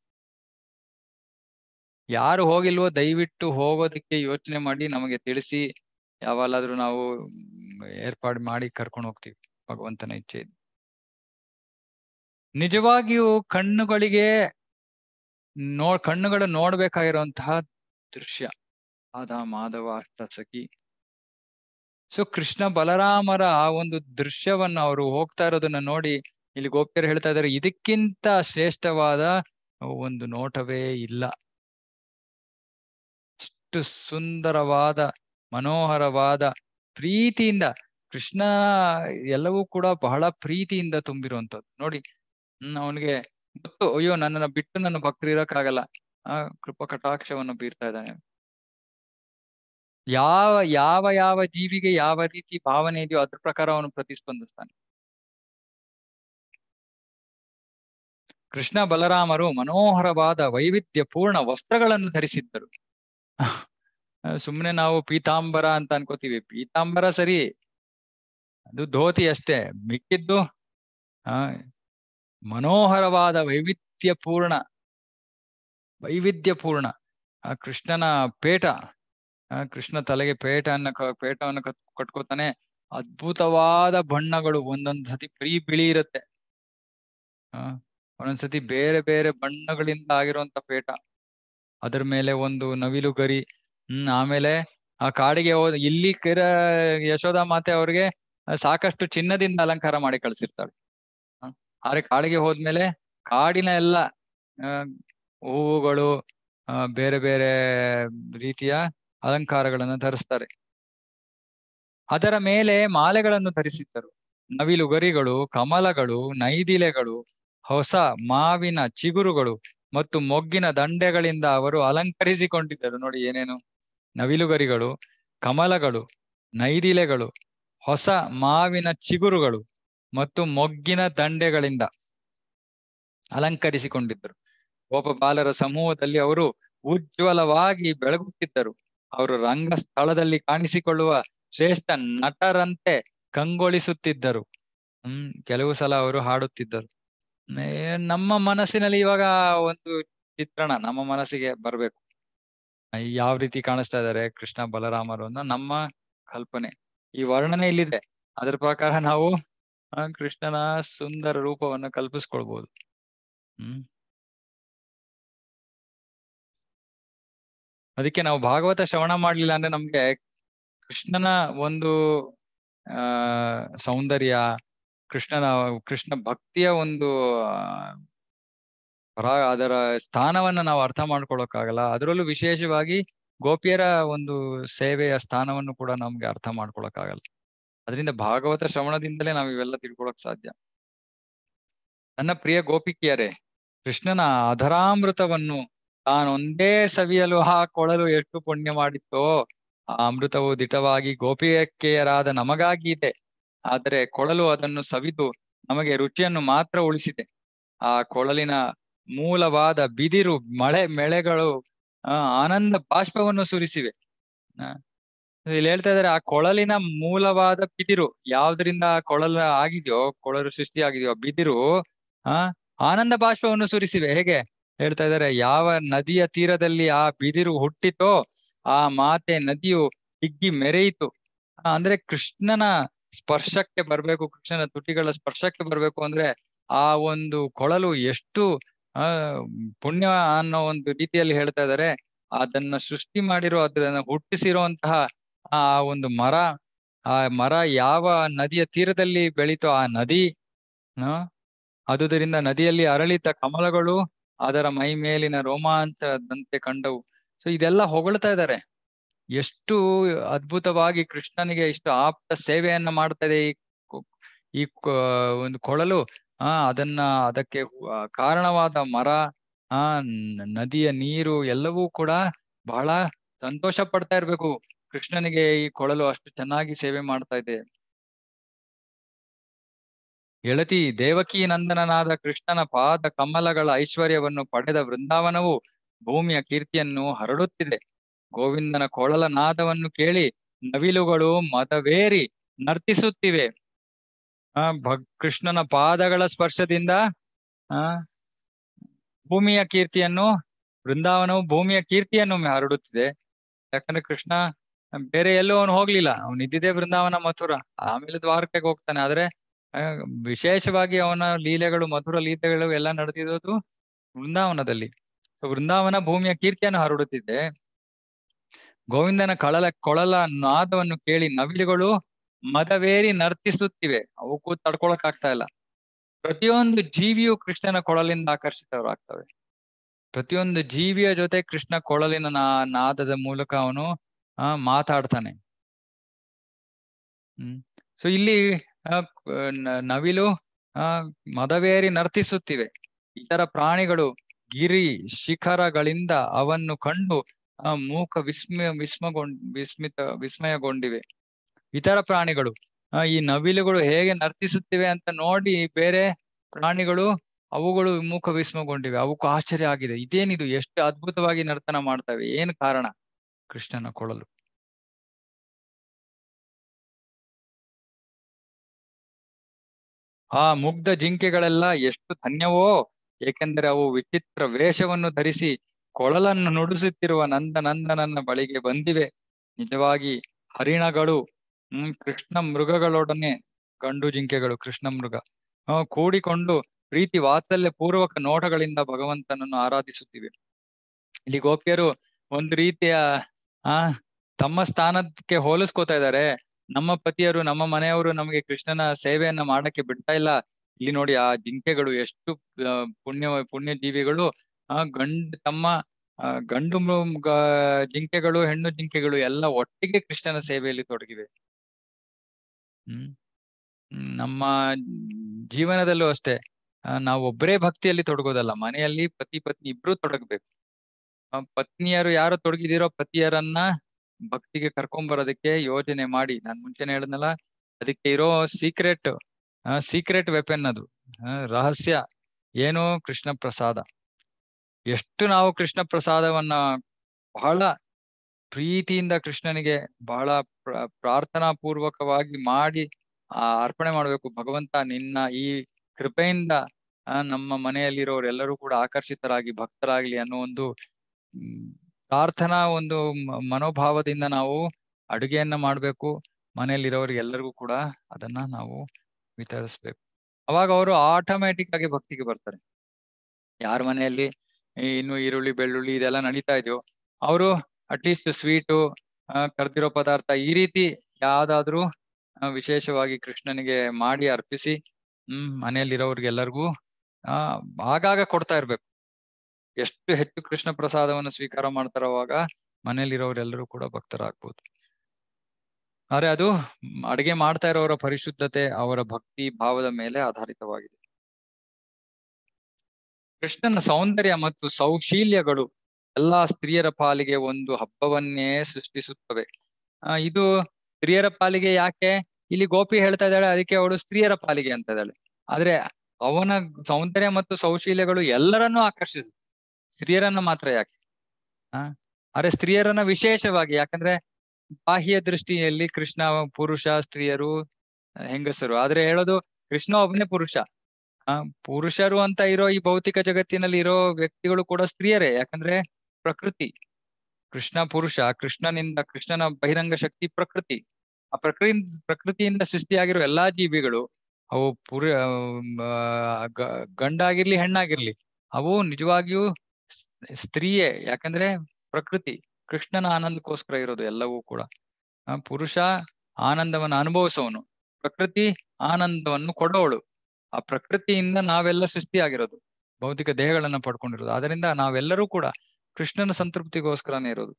ಯಾರು ಹೋಗಿಲ್ವೋ ದಯವಿಟ್ಟು ಹೋಗೋದಕ್ಕೆ ಯೋಚನೆ ಮಾಡಿ ನಮಗೆ ತಿಳಿಸಿ ಯಾವಾಗಾದ್ರೂ ನಾವು ಏರ್ಪಾಡು ಮಾಡಿ ಕರ್ಕೊಂಡು ಹೋಗ್ತೀವಿ ಭಗವಂತನ ಇಚ್ಛೆ ನಿಜವಾಗಿಯೂ ಕಣ್ಣುಗಳಿಗೆ ನೋ ಕಣ್ಣುಗಳು ನೋಡ್ಬೇಕಾಗಿರುವಂತಹ ದೃಶ್ಯ ಆದ ಮಾಧವ ಸಖಿ ಸೊ ಕೃಷ್ಣ ಬಲರಾಮರ ಆ ಒಂದು ದೃಶ್ಯವನ್ನ ಅವರು ಹೋಗ್ತಾ ಇರೋದನ್ನ ನೋಡಿ ಇಲ್ಲಿ ಗೋಪ್ಯರು ಹೇಳ್ತಾ ಇದ್ದಾರೆ ಇದಕ್ಕಿಂತ ಶ್ರೇಷ್ಠವಾದ ಒಂದು ನೋಟವೇ ಇಲ್ಲ ಅಷ್ಟು ಸುಂದರವಾದ ಮನೋಹರವಾದ ಪ್ರೀತಿಯಿಂದ ಕೃಷ್ಣ ಎಲ್ಲವೂ ಕೂಡ ಬಹಳ ಪ್ರೀತಿಯಿಂದ ತುಂಬಿರುವಂಥದ್ದು ನೋಡಿ ಅವನಿಗೆ ಮತ್ತು ಅಯ್ಯೋ ನನ್ನ ಬಿಟ್ಟು ನನ್ನ ಭಕ್ತರು ಇರೋಕ್ಕಾಗಲ್ಲ ಆ ಕೃಪಾ ಕಟಾಕ್ಷವನ್ನು ಬೀರ್ತಾ ಇದ್ದಾನೆ ಯಾವ ಯಾವ ಯಾವ ಜೀವಿಗೆ ಯಾವ ರೀತಿ ಭಾವನೆ ಇದೆಯೋ ಅದ್ರ ಪ್ರಕಾರ ಅವನು ಪ್ರತಿಸ್ಪಂದಿಸ್ತಾನೆ ಕೃಷ್ಣ ಬಲರಾಮರು ಮನೋಹರವಾದ ವೈವಿಧ್ಯ ಪೂರ್ಣ ವಸ್ತ್ರಗಳನ್ನು ಧರಿಸಿದ್ದರು ಸುಮ್ಮನೆ ನಾವು ಪೀತಾಂಬರ ಅಂತ ಅನ್ಕೋತೀವಿ ಪೀತಾಂಬರ ಸರಿ ಅದು ಧೋತಿ ಅಷ್ಟೇ ಮಿಕ್ಕಿದ್ದು ಮನೋಹರವಾದ ವೈವಿಧ್ಯಪೂರ್ಣ ವೈವಿಧ್ಯಪೂರ್ಣ ಆ ಕೃಷ್ಣನ ಪೇಟ ಆ ಕೃಷ್ಣ ತಲೆಗೆ ಅನ್ನ ಪೇಟವನ್ನು ಕತ್ ಕಟ್ಕೋತಾನೆ ಅದ್ಭುತವಾದ ಬಣ್ಣಗಳು ಒಂದೊಂದು ಸತಿ ಬಿಳಿ ಇರುತ್ತೆ ಆ ಒಂದೊಂದ್ಸತಿ ಬೇರೆ ಬೇರೆ ಬಣ್ಣಗಳಿಂದ ಆಗಿರುವಂತ ಪೇಟ ಅದ್ರ ಮೇಲೆ ಒಂದು ನವಿಲು ಗರಿ ಹ್ಮ್ ಆಮೇಲೆ ಆ ಕಾಡಿಗೆ ಹೋದ ಇಲ್ಲಿ ಯಶೋಧ ಮಾತೆ ಅವ್ರಿಗೆ ಸಾಕಷ್ಟು ಚಿನ್ನದಿಂದ ಅಲಂಕಾರ ಮಾಡಿ ಕಳ್ಸಿರ್ತಾಳೆ ಆದ್ರೆ ಕಾಡಿಗೆ ಹೋದ್ಮೇಲೆ ಕಾಡಿನ ಎಲ್ಲ ಹೂವುಗಳು ಬೇರೆ ಬೇರೆ ರೀತಿಯ ಅಲಂಕಾರಗಳನ್ನು ಧರಿಸ್ತಾರೆ ಅದರ ಮೇಲೆ ಮಾಲೆಗಳನ್ನು ಧರಿಸಿದ್ದರು ನವಿಲುಗರಿಗಳು ಕಮಲಗಳು ನೈದಿಲೆಗಳು ಹೊಸ ಮಾವಿನ ಚಿಗುರುಗಳು ಮತ್ತು ಮೊಗ್ಗಿನ ದಂಡೆಗಳಿಂದ ಅವರು ಅಲಂಕರಿಸಿಕೊಂಡಿದ್ದರು ನೋಡಿ ಏನೇನು ನವಿಲುಗರಿಗಳು ಕಮಲಗಳು ನೈದಿಲೆಗಳು ಹೊಸ ಮಾವಿನ ಚಿಗುರುಗಳು ಮತ್ತು ಮೊಗ್ಗಿನ ದಂಡೆಗಳಿಂದ ಅಲಂಕರಿಸಿಕೊಂಡಿದ್ದರು ಬಾಲರ ಸಮೂಹದಲ್ಲಿ ಅವರು ಉಜ್ವಲವಾಗಿ ಬೆಳಗುತ್ತಿದ್ದರು ಅವರು ರಂಗಸ್ಥಳದಲ್ಲಿ ಕಾಣಿಸಿಕೊಳ್ಳುವ ಶ್ರೇಷ್ಠ ನಟರಂತೆ ಕಂಗೊಳಿಸುತ್ತಿದ್ದರು ಹ್ಮ್ ಕೆಲವು ಸಲ ಅವರು ಹಾಡುತ್ತಿದ್ದರು ನಮ್ಮ ಮನಸ್ಸಿನಲ್ಲಿ ಇವಾಗ ಒಂದು ಚಿತ್ರಣ ನಮ್ಮ ಮನಸ್ಸಿಗೆ ಬರ್ಬೇಕು ಯಾವ ರೀತಿ ಕಾಣಿಸ್ತಾ ಇದ್ದಾರೆ ಕೃಷ್ಣ ಬಲರಾಮರು ಅನ್ನೋ ನಮ್ಮ ಕಲ್ಪನೆ ಈ ವರ್ಣನೆ ಇಲ್ಲಿದೆ ಅದ್ರ ಪ್ರಕಾರ ನಾವು ಕೃಷ್ಣನ ಸುಂದರ ರೂಪವನ್ನು ಕಲ್ಪಿಸ್ಕೊಳ್ಬಹುದು ಹ್ಮ್ ಅದಕ್ಕೆ ನಾವು ಭಾಗವತ ಶ್ರವಣ ಮಾಡ್ಲಿಲ್ಲ ಅಂದ್ರೆ ನಮ್ಗೆ ಕೃಷ್ಣನ ಒಂದು ಆ ಸೌಂದರ್ಯ ಕೃಷ್ಣನ ಕೃಷ್ಣ ಭಕ್ತಿಯ ಒಂದು ಅದರ ಸ್ಥಾನವನ್ನ ನಾವು ಅರ್ಥ ಮಾಡ್ಕೊಳಕ್ಕಾಗಲ್ಲ ಅದರಲ್ಲೂ ವಿಶೇಷವಾಗಿ ಗೋಪಿಯರ ಒಂದು ಸೇವೆಯ ಸ್ಥಾನವನ್ನು ಕೂಡ ನಮ್ಗೆ ಅರ್ಥ ಮಾಡ್ಕೊಳಕ್ಕಾಗಲ್ಲ ಅದರಿಂದ ಭಾಗವತ ಶ್ರವಣದಿಂದಲೇ ನಾವು ಇವೆಲ್ಲ ತಿಳ್ಕೊಳಕ್ ಸಾಧ್ಯ ನನ್ನ ಪ್ರಿಯ ಗೋಪಿಕಿಯರೇ ಕೃಷ್ಣನ ಅಧರಾಮೃತವನ್ನು ತಾನೊಂದೇ ಸವಿಯಲು ಹಾಕೊಳ್ಳಲು ಎಷ್ಟು ಪುಣ್ಯ ಮಾಡಿತ್ತೋ ಆ ಅಮೃತವು ದಿಟವಾಗಿ ಗೋಪಿಯಕ್ಕೆಯರಾದ ನಮಗಾಗಿ ಇದೆ ಆದರೆ ಕೊಳಲು ಅದನ್ನು ಸವಿದು ನಮಗೆ ರುಚಿಯನ್ನು ಮಾತ್ರ ಉಳಿಸಿದೆ ಆ ಕೊಳಲಿನ ಮೂಲವಾದ ಬಿದಿರು ಮಳೆ ಮೆಳೆಗಳು ಆನಂದ ಬಾಷ್ಪವನ್ನು ಸುರಿಸಿವೆ ಇಲ್ಲಿ ಹೇಳ್ತಾ ಇದಾರೆ ಆ ಕೊಳಲಿನ ಮೂಲವಾದ ಬಿದಿರು ಯಾವ್ದ್ರಿಂದ ಕೊಳಲ ಆಗಿದೆಯೋ ಕೊಳಲು ಸೃಷ್ಟಿ ಆಗಿದೆಯೋ ಬಿದಿರು ಆ ಆನಂದ ಬಾಷ್ಪವನ್ನು ಸುರಿಸಿವೆ ಹೇಗೆ ಹೇಳ್ತಾ ಇದಾರೆ ಯಾವ ನದಿಯ ತೀರದಲ್ಲಿ ಆ ಬಿದಿರು ಹುಟ್ಟಿತೋ ಆ ಮಾತೆ ನದಿಯು ಹಿಗ್ಗಿ ಮೆರೆಯಿತು ಅಂದ್ರೆ ಕೃಷ್ಣನ ಸ್ಪರ್ಶಕ್ಕೆ ಬರ್ಬೇಕು ಕೃಷ್ಣನ ತುಟಿಗಳ ಸ್ಪರ್ಶಕ್ಕೆ ಬರ್ಬೇಕು ಅಂದ್ರೆ ಆ ಒಂದು ಕೊಳಲು ಎಷ್ಟು ಪುಣ್ಯ ಅನ್ನೋ ಒಂದು ರೀತಿಯಲ್ಲಿ ಹೇಳ್ತಾ ಇದಾರೆ ಅದನ್ನ ಸೃಷ್ಟಿ ಮಾಡಿರೋ ಅದನ್ನ ಹುಟ್ಟಿಸಿರುವಂತಹ ಆ ಒಂದು ಮರ ಆ ಮರ ಯಾವ ನದಿಯ ತೀರದಲ್ಲಿ ಬೆಳೀತೋ ಆ ನದಿ ಅದುದರಿಂದ ನದಿಯಲ್ಲಿ ಅರಳಿತ ಕಮಲಗಳು ಅದರ ಮೈ ಮೇಲಿನ ರೋಮಾಂಚದಂತೆ ಕಂಡವು ಸೊ ಇದೆಲ್ಲ ಹೊಗಳ್ತಾ ಇದ್ದಾರೆ ಎಷ್ಟು ಅದ್ಭುತವಾಗಿ ಕೃಷ್ಣನಿಗೆ ಇಷ್ಟು ಆಪ್ತ ಸೇವೆಯನ್ನ ಮಾಡ್ತಾ ಇದೆ ಈ ಈ ಒಂದು ಕೊಳಲು ಆ ಅದನ್ನ ಅದಕ್ಕೆ ಕಾರಣವಾದ ಮರ ಆ ನದಿಯ ನೀರು ಎಲ್ಲವೂ ಕೂಡ ಬಹಳ ಸಂತೋಷ ಪಡ್ತಾ ಇರ್ಬೇಕು ಕೃಷ್ಣನಿಗೆ ಈ ಕೊಳಲು ಅಷ್ಟು ಚೆನ್ನಾಗಿ ಸೇವೆ ಮಾಡ್ತಾ ಇದೆ ಎಳತಿ ದೇವಕಿ ನಂದನನಾದ ಕೃಷ್ಣನ ಪಾದ ಕಮಲಗಳ ಐಶ್ವರ್ಯವನ್ನು ಪಡೆದ ವೃಂದಾವನವು ಭೂಮಿಯ ಕೀರ್ತಿಯನ್ನು ಹರಡುತ್ತಿದೆ ಗೋವಿಂದನ ಕೊಳಲ ನಾದವನ್ನು ಕೇಳಿ ನವಿಲುಗಳು ಮದವೇರಿ ನರ್ತಿಸುತ್ತಿವೆ ಆ ಭಗ್ ಕೃಷ್ಣನ ಪಾದಗಳ ಸ್ಪರ್ಶದಿಂದ ಆ ಭೂಮಿಯ ಕೀರ್ತಿಯನ್ನು ವೃಂದಾವನವು ಭೂಮಿಯ ಕೀರ್ತಿಯನ್ನು ಹರಡುತ್ತಿದೆ ಯಾಕಂದ್ರೆ ಕೃಷ್ಣ ಬೇರೆ ಎಲ್ಲೂ ಅವನು ಹೋಗ್ಲಿಲ್ಲ ಅವ್ನು ಇದ್ದಿದ್ದೇ ವೃಂದಾವನ ಮಥುರ ಆಮೇಲೆ ದ್ವಾರಕೆಗೆ ಹೋಗ್ತಾನೆ ಆದ್ರೆ ವಿಶೇಷವಾಗಿ ಅವನ ಲೀಲೆಗಳು ಮಧುರ ಲೀಲೆಗಳು ಎಲ್ಲ ನಡೆದಿರೋದು ವೃಂದಾವನದಲ್ಲಿ ಸೊ ವೃಂದಾವನ ಭೂಮಿಯ ಕೀರ್ತಿಯನ್ನು ಹರಡುತ್ತಿದ್ದೆ ಗೋವಿಂದನ ಕಳಲ ಕೊಳಲ ನಾದವನ್ನು ಕೇಳಿ ನವಿಲುಗಳು ಮದವೇರಿ ನರ್ತಿಸುತ್ತಿವೆ ಅವಕ್ಕೂ ತಡ್ಕೊಳಕ್ ಆಗ್ತಾ ಇಲ್ಲ ಪ್ರತಿಯೊಂದು ಜೀವಿಯು ಕೃಷ್ಣನ ಕೊಳಲಿಂದ ಆಕರ್ಷಿತವರಾಗ್ತವೆ ಪ್ರತಿಯೊಂದು ಜೀವಿಯ ಜೊತೆ ಕೃಷ್ಣ ಕೊಳಲಿನ ನಾ ನಾದದ ಮೂಲಕ ಅವನು ಮಾತಾಡ್ತಾನೆ ಹ್ಮ್ ಸೊ ಇಲ್ಲಿ ನವಿಲು ಮದವೇರಿ ನರ್ತಿಸುತ್ತಿವೆ ಇತರ ಪ್ರಾಣಿಗಳು ಗಿರಿ ಶಿಖರಗಳಿಂದ ಅವನ್ನು ಕಂಡು ಮೂಕ ವಿಸ್ಮಯ ವಿಸ್ಮಗೊಂಡ್ ವಿಸ್ಮಿತ ವಿಸ್ಮಯಗೊಂಡಿವೆ ಇತರ ಪ್ರಾಣಿಗಳು ಈ ನವಿಲುಗಳು ಹೇಗೆ ನರ್ತಿಸುತ್ತಿವೆ ಅಂತ ನೋಡಿ ಬೇರೆ ಪ್ರಾಣಿಗಳು ಅವುಗಳು ಮೂಕ ವಿಸ್ಮಗೊಂಡಿವೆ ಅವಕ್ಕೂ ಆಶ್ಚರ್ಯ ಆಗಿದೆ ಇದೇನಿದು ಎಷ್ಟು ಅದ್ಭುತವಾಗಿ ನರ್ತನ ಮಾಡ್ತವೆ ಏನ್ ಕಾರಣ ಕೃಷ್ಣನ ಕೊಳಲು ಆ ಮುಗ್ಧ ಜಿಂಕೆಗಳೆಲ್ಲ ಎಷ್ಟು ಧನ್ಯವೋ ಏಕೆಂದರೆ ಅವು ವಿಚಿತ್ರ ವೇಷವನ್ನು ಧರಿಸಿ ಕೊಳಲನ್ನು ನುಡಿಸುತ್ತಿರುವ ನಂದನನ್ನ ಬಳಿಗೆ ಬಂದಿವೆ ನಿಜವಾಗಿ ಹರಿಣಗಳು ಹ್ಮ್ ಕೃಷ್ಣ ಮೃಗಗಳೊಡನೆ ಗಂಡು ಜಿಂಕೆಗಳು ಕೃಷ್ಣ ಮೃಗ ಕೂಡಿಕೊಂಡು ಪ್ರೀತಿ ವಾತ್ಸಲ್ಯ ಪೂರ್ವಕ ನೋಟಗಳಿಂದ ಭಗವಂತನನ್ನು ಆರಾಧಿಸುತ್ತಿವೆ ಇಲ್ಲಿ ಗೋಪಿಯರು ಒಂದು ರೀತಿಯ ಆ ತಮ್ಮ ಸ್ಥಾನಕ್ಕೆ ಹೋಲಿಸ್ಕೋತಾ ಇದ್ದಾರೆ ನಮ್ಮ ಪತಿಯರು ನಮ್ಮ ಮನೆಯವರು ನಮಗೆ ಕೃಷ್ಣನ ಸೇವೆಯನ್ನ ಮಾಡಕ್ಕೆ ಬಿಡ್ತಾ ಇಲ್ಲ ಇಲ್ಲಿ ನೋಡಿ ಆ ಜಿಂಕೆಗಳು ಎಷ್ಟು ಪುಣ್ಯ ಪುಣ್ಯ ಜೀವಿಗಳು ಆ ಗಂಡ್ ತಮ್ಮ ಗಂಡು ಜಿಂಕೆಗಳು ಹೆಣ್ಣು ಜಿಂಕೆಗಳು ಎಲ್ಲ ಒಟ್ಟಿಗೆ ಕೃಷ್ಣನ ಸೇವೆಯಲ್ಲಿ ತೊಡಗಿವೆ ಹ್ಮ್ ನಮ್ಮ ಜೀವನದಲ್ಲೂ ಅಷ್ಟೇ ನಾವು ಒಬ್ಬರೇ ಭಕ್ತಿಯಲ್ಲಿ ತೊಡಗೋದಲ್ಲ ಮನೆಯಲ್ಲಿ ಪತಿ ಪತ್ನಿ ಇಬ್ರು ತೊಡಗಬೇಕು ಪತ್ನಿಯರು ಯಾರು ತೊಡಗಿದಿರೋ ಪತಿಯರನ್ನ ಭಕ್ತಿಗೆ ಕರ್ಕೊಂಡ್ ಬರೋದಕ್ಕೆ ಯೋಜನೆ ಮಾಡಿ ನಾನ್ ಮುಂಚೆನೆ ಹೇಳಿದ್ನಲ್ಲ ಅದಕ್ಕೆ ಇರೋ ಸೀಕ್ರೆಟ್ ಸೀಕ್ರೆಟ್ ವೆಪನ್ ಅದು ರಹಸ್ಯ ಏನು ಕೃಷ್ಣ ಪ್ರಸಾದ ಎಷ್ಟು ನಾವು ಕೃಷ್ಣ ಪ್ರಸಾದವನ್ನ ಬಹಳ ಪ್ರೀತಿಯಿಂದ ಕೃಷ್ಣನಿಗೆ ಬಹಳ ಪ್ರಾರ್ಥನಾ ಪೂರ್ವಕವಾಗಿ ಮಾಡಿ ಆ ಅರ್ಪಣೆ ಮಾಡಬೇಕು ಭಗವಂತ ನಿನ್ನ ಈ ಕೃಪೆಯಿಂದ ನಮ್ಮ ಮನೆಯಲ್ಲಿರೋರೆಲ್ಲರೂ ಕೂಡ ಆಕರ್ಷಿತರಾಗಿ ಭಕ್ತರಾಗ್ಲಿ ಅನ್ನೋ ಒಂದು ಪ್ರಾರ್ಥನಾ ಒಂದು ಮನೋಭಾವದಿಂದ ನಾವು ಅಡುಗೆಯನ್ನ ಮಾಡಬೇಕು ಮನೆಯಲ್ಲಿರೋರಿಗೆ ಎಲ್ಲರಿಗೂ ಕೂಡ ಅದನ್ನ ನಾವು ವಿತರಿಸ್ಬೇಕು ಅವಾಗ ಅವರು ಆಟೋಮ್ಯಾಟಿಕ್ ಆಗಿ ಭಕ್ತಿಗೆ ಬರ್ತಾರೆ ಯಾರ ಮನೆಯಲ್ಲಿ ಇನ್ನು ಈರುಳ್ಳಿ ಬೆಳ್ಳುಳ್ಳಿ ಇದೆಲ್ಲ ನಡೀತಾ ಇದೆಯೋ ಅವರು ಅಟ್ಲೀಸ್ಟ್ ಸ್ವೀಟು ಕರ್ದಿರೋ ಪದಾರ್ಥ ಈ ರೀತಿ ಯಾವ್ದಾದ್ರೂ ವಿಶೇಷವಾಗಿ ಕೃಷ್ಣನಿಗೆ ಮಾಡಿ ಅರ್ಪಿಸಿ ಹ್ಮ್ ಮನೆಯಲ್ಲಿರೋರ್ಗೆಲ್ಲರಿಗೂ ಆಗಾಗ ಕೊಡ್ತಾ ಇರ್ಬೇಕು ಎಷ್ಟು ಹೆಚ್ಚು ಕೃಷ್ಣ ಪ್ರಸಾದವನ್ನು ಸ್ವೀಕಾರ ಮಾಡ್ತಾರವಾಗ ಮನೆಯಲ್ಲಿರೋರೆಲ್ಲರೂ ಕೂಡ ಭಕ್ತರಾಗ್ಬೋದು ಆದ್ರೆ ಅದು ಅಡಿಗೆ ಮಾಡ್ತಾ ಇರೋರ ಪರಿಶುದ್ಧತೆ ಅವರ ಭಕ್ತಿ ಭಾವದ ಮೇಲೆ ಆಧಾರಿತವಾಗಿದೆ ಕೃಷ್ಣನ ಸೌಂದರ್ಯ ಮತ್ತು ಸೌಶೀಲ್ಯಗಳು ಎಲ್ಲಾ ಸ್ತ್ರೀಯರ ಪಾಲಿಗೆ ಒಂದು ಹಬ್ಬವನ್ನೇ ಸೃಷ್ಟಿಸುತ್ತವೆ ಇದು ಸ್ತ್ರೀಯರ ಪಾಲಿಗೆ ಯಾಕೆ ಇಲ್ಲಿ ಗೋಪಿ ಹೇಳ್ತಾ ಇದ್ದಾಳೆ ಅದಕ್ಕೆ ಅವಳು ಸ್ತ್ರೀಯರ ಪಾಲಿಗೆ ಅಂತ ಇದ್ದಾಳೆ ಆದ್ರೆ ಅವನ ಸೌಂದರ್ಯ ಮತ್ತು ಸೌಶೀಲ್ಯಗಳು ಎಲ್ಲರನ್ನೂ ಆಕರ್ಷಿಸುತ್ತೆ ಸ್ತ್ರೀಯರನ್ನ ಮಾತ್ರ ಯಾಕೆ ಆ ಸ್ತ್ರೀಯರನ್ನ ವಿಶೇಷವಾಗಿ ಯಾಕಂದ್ರೆ ಬಾಹ್ಯ ದೃಷ್ಟಿಯಲ್ಲಿ ಕೃಷ್ಣ ಪುರುಷ ಸ್ತ್ರೀಯರು ಹೆಂಗಸರು ಆದ್ರೆ ಹೇಳೋದು ಕೃಷ್ಣ ಒಬ್ಬನೇ ಪುರುಷ ಪುರುಷರು ಅಂತ ಇರೋ ಈ ಭೌತಿಕ ಜಗತ್ತಿನಲ್ಲಿ ಇರೋ ವ್ಯಕ್ತಿಗಳು ಕೂಡ ಸ್ತ್ರೀಯರೇ ಯಾಕಂದ್ರೆ ಪ್ರಕೃತಿ ಕೃಷ್ಣ ಪುರುಷ ಕೃಷ್ಣನಿಂದ ಕೃಷ್ಣನ ಬಹಿರಂಗ ಶಕ್ತಿ ಪ್ರಕೃತಿ ಆ ಪ್ರಕೃತಿ ಪ್ರಕೃತಿಯಿಂದ ಸೃಷ್ಟಿಯಾಗಿರೋ ಎಲ್ಲಾ ಜೀವಿಗಳು ಅವು ಪುರ ಗಂಡಾಗಿರ್ಲಿ ಹೆಣ್ಣಾಗಿರ್ಲಿ ಅವು ನಿಜವಾಗಿಯೂ ಸ್ತ್ರೀಯೇ ಯಾಕಂದ್ರೆ ಪ್ರಕೃತಿ ಕೃಷ್ಣನ ಆನಂದಕ್ಕೋಸ್ಕರ ಇರೋದು ಎಲ್ಲವೂ ಕೂಡ ಪುರುಷ ಆನಂದವನ್ನು ಅನುಭವಿಸೋನು ಪ್ರಕೃತಿ ಆನಂದವನ್ನು ಕೊಡೋಳು ಆ ಪ್ರಕೃತಿಯಿಂದ ನಾವೆಲ್ಲ ಸೃಷ್ಟಿಯಾಗಿರೋದು ಭೌತಿಕ ದೇಹಗಳನ್ನ ಪಡ್ಕೊಂಡಿರೋದು ಅದರಿಂದ ನಾವೆಲ್ಲರೂ ಕೂಡ ಕೃಷ್ಣನ ಸಂತೃಪ್ತಿಗೋಸ್ಕರನೇ ಇರೋದು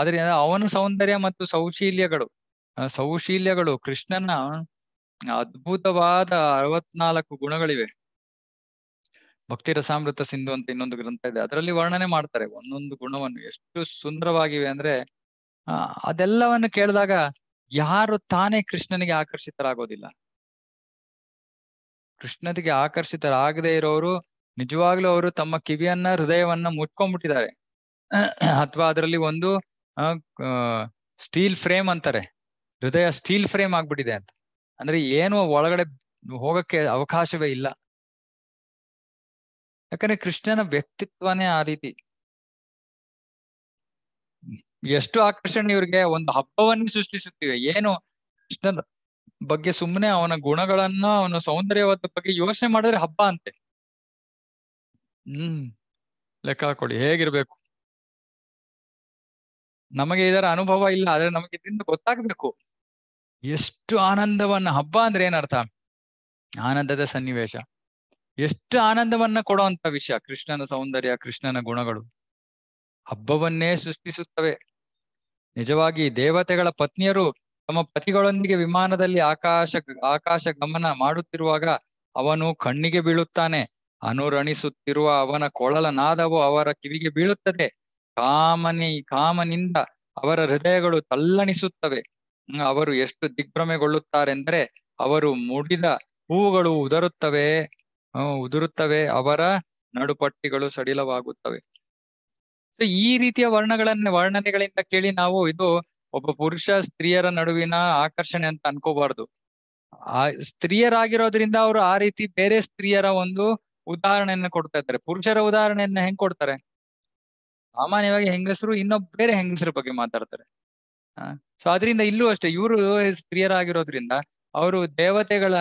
ಆದ್ರಿಂದ ಅವನ ಸೌಂದರ್ಯ ಮತ್ತು ಸೌಶೀಲ್ಯಗಳು ಸೌಶೀಲ್ಯಗಳು ಕೃಷ್ಣನ ಅದ್ಭುತವಾದ ಅರವತ್ನಾಲ್ಕು ಗುಣಗಳಿವೆ ಭಕ್ತಿ ರಸಾಮೃತ ಸಿಂಧು ಅಂತ ಇನ್ನೊಂದು ಗ್ರಂಥ ಇದೆ ಅದರಲ್ಲಿ ವರ್ಣನೆ ಮಾಡ್ತಾರೆ ಒಂದೊಂದು ಗುಣವನ್ನು ಎಷ್ಟು ಸುಂದರವಾಗಿವೆ ಅಂದ್ರೆ ಆ ಅದೆಲ್ಲವನ್ನು ಕೇಳಿದಾಗ ಯಾರು ತಾನೇ ಕೃಷ್ಣನಿಗೆ ಆಕರ್ಷಿತರಾಗೋದಿಲ್ಲ ಕೃಷ್ಣನಿಗೆ ಆಕರ್ಷಿತರಾಗದೆ ಇರೋರು ನಿಜವಾಗ್ಲೂ ಅವರು ತಮ್ಮ ಕಿವಿಯನ್ನ ಹೃದಯವನ್ನ ಮುಚ್ಕೊಂಡ್ಬಿಟ್ಟಿದ್ದಾರೆ ಅಥವಾ ಅದರಲ್ಲಿ ಒಂದು ಸ್ಟೀಲ್ ಫ್ರೇಮ್ ಅಂತಾರೆ ಹೃದಯ ಸ್ಟೀಲ್ ಫ್ರೇಮ್ ಆಗ್ಬಿಟ್ಟಿದೆ ಅಂತ ಅಂದ್ರೆ ಏನು ಒಳಗಡೆ ಹೋಗಕ್ಕೆ ಅವಕಾಶವೇ ಇಲ್ಲ ಯಾಕಂದ್ರೆ ಕೃಷ್ಣನ ವ್ಯಕ್ತಿತ್ವನೇ ಆ ರೀತಿ ಎಷ್ಟು ಆಕರ್ಷಣೆ ಇವ್ರಿಗೆ ಒಂದು ಹಬ್ಬವನ್ನು ಸೃಷ್ಟಿಸುತ್ತೀವಿ ಏನು ಕೃಷ್ಣನ ಬಗ್ಗೆ ಸುಮ್ಮನೆ ಅವನ ಗುಣಗಳನ್ನ ಅವನ ಸೌಂದರ್ಯವಾದ ಬಗ್ಗೆ ಯೋಚನೆ ಮಾಡಿದ್ರೆ ಹಬ್ಬ ಅಂತೆ ಹ್ಮ್ ಲೆಕ್ಕ ಕೊಡಿ ಹೇಗಿರ್ಬೇಕು ನಮಗೆ ಇದರ ಅನುಭವ ಇಲ್ಲ ಆದ್ರೆ ನಮಗೆ ಇದರಿಂದ ಗೊತ್ತಾಗ್ಬೇಕು ಎಷ್ಟು ಆನಂದವನ್ನ ಹಬ್ಬ ಅಂದ್ರೆ ಏನರ್ಥ ಆನಂದದ ಸನ್ನಿವೇಶ ಎಷ್ಟು ಆನಂದವನ್ನ ಕೊಡುವಂತ ವಿಷಯ ಕೃಷ್ಣನ ಸೌಂದರ್ಯ ಕೃಷ್ಣನ ಗುಣಗಳು ಹಬ್ಬವನ್ನೇ ಸೃಷ್ಟಿಸುತ್ತವೆ ನಿಜವಾಗಿ ದೇವತೆಗಳ ಪತ್ನಿಯರು ತಮ್ಮ ಪತಿಗಳೊಂದಿಗೆ ವಿಮಾನದಲ್ಲಿ ಆಕಾಶ ಆಕಾಶ ಗಮನ ಮಾಡುತ್ತಿರುವಾಗ ಅವನು ಕಣ್ಣಿಗೆ ಬೀಳುತ್ತಾನೆ ಅನುರಣಿಸುತ್ತಿರುವ ಅವನ ಕೊಳಲ ನಾದವು ಅವರ ಕಿವಿಗೆ ಬೀಳುತ್ತದೆ ಕಾಮನಿ ಕಾಮನಿಂದ ಅವರ ಹೃದಯಗಳು ತಲ್ಲಣಿಸುತ್ತವೆ ಅವರು ಎಷ್ಟು ದಿಗ್ಭ್ರಮೆಗೊಳ್ಳುತ್ತಾರೆಂದರೆ ಅವರು ಮುಡಿದ ಹೂವುಗಳು ಉದರುತ್ತವೆ ಉದುರುತ್ತವೆ ಅವರ ನಡುಪಟ್ಟಿಗಳು ಸಡಿಲವಾಗುತ್ತವೆ ಸೊ ಈ ರೀತಿಯ ವರ್ಣಗಳನ್ನ ವರ್ಣನೆಗಳಿಂದ ಕೇಳಿ ನಾವು ಇದು ಒಬ್ಬ ಪುರುಷ ಸ್ತ್ರೀಯರ ನಡುವಿನ ಆಕರ್ಷಣೆ ಅಂತ ಅನ್ಕೋಬಾರ್ದು ಆ ಸ್ತ್ರೀಯರಾಗಿರೋದ್ರಿಂದ ಅವರು ಆ ರೀತಿ ಬೇರೆ ಸ್ತ್ರೀಯರ ಒಂದು ಉದಾಹರಣೆಯನ್ನ ಕೊಡ್ತಾ ಇದ್ದಾರೆ ಪುರುಷರ ಉದಾಹರಣೆಯನ್ನ ಹೆಂಗ್ ಕೊಡ್ತಾರೆ ಸಾಮಾನ್ಯವಾಗಿ ಹೆಂಗಸರು ಇನ್ನೊಬ್ಬ ಬೇರೆ ಹೆಂಗಸರ ಬಗ್ಗೆ ಮಾತಾಡ್ತಾರೆ ಸೊ ಅದರಿಂದ ಇಲ್ಲೂ ಅಷ್ಟೇ ಇವರು ಸ್ತ್ರೀಯರಾಗಿರೋದ್ರಿಂದ ಅವರು ದೇವತೆಗಳ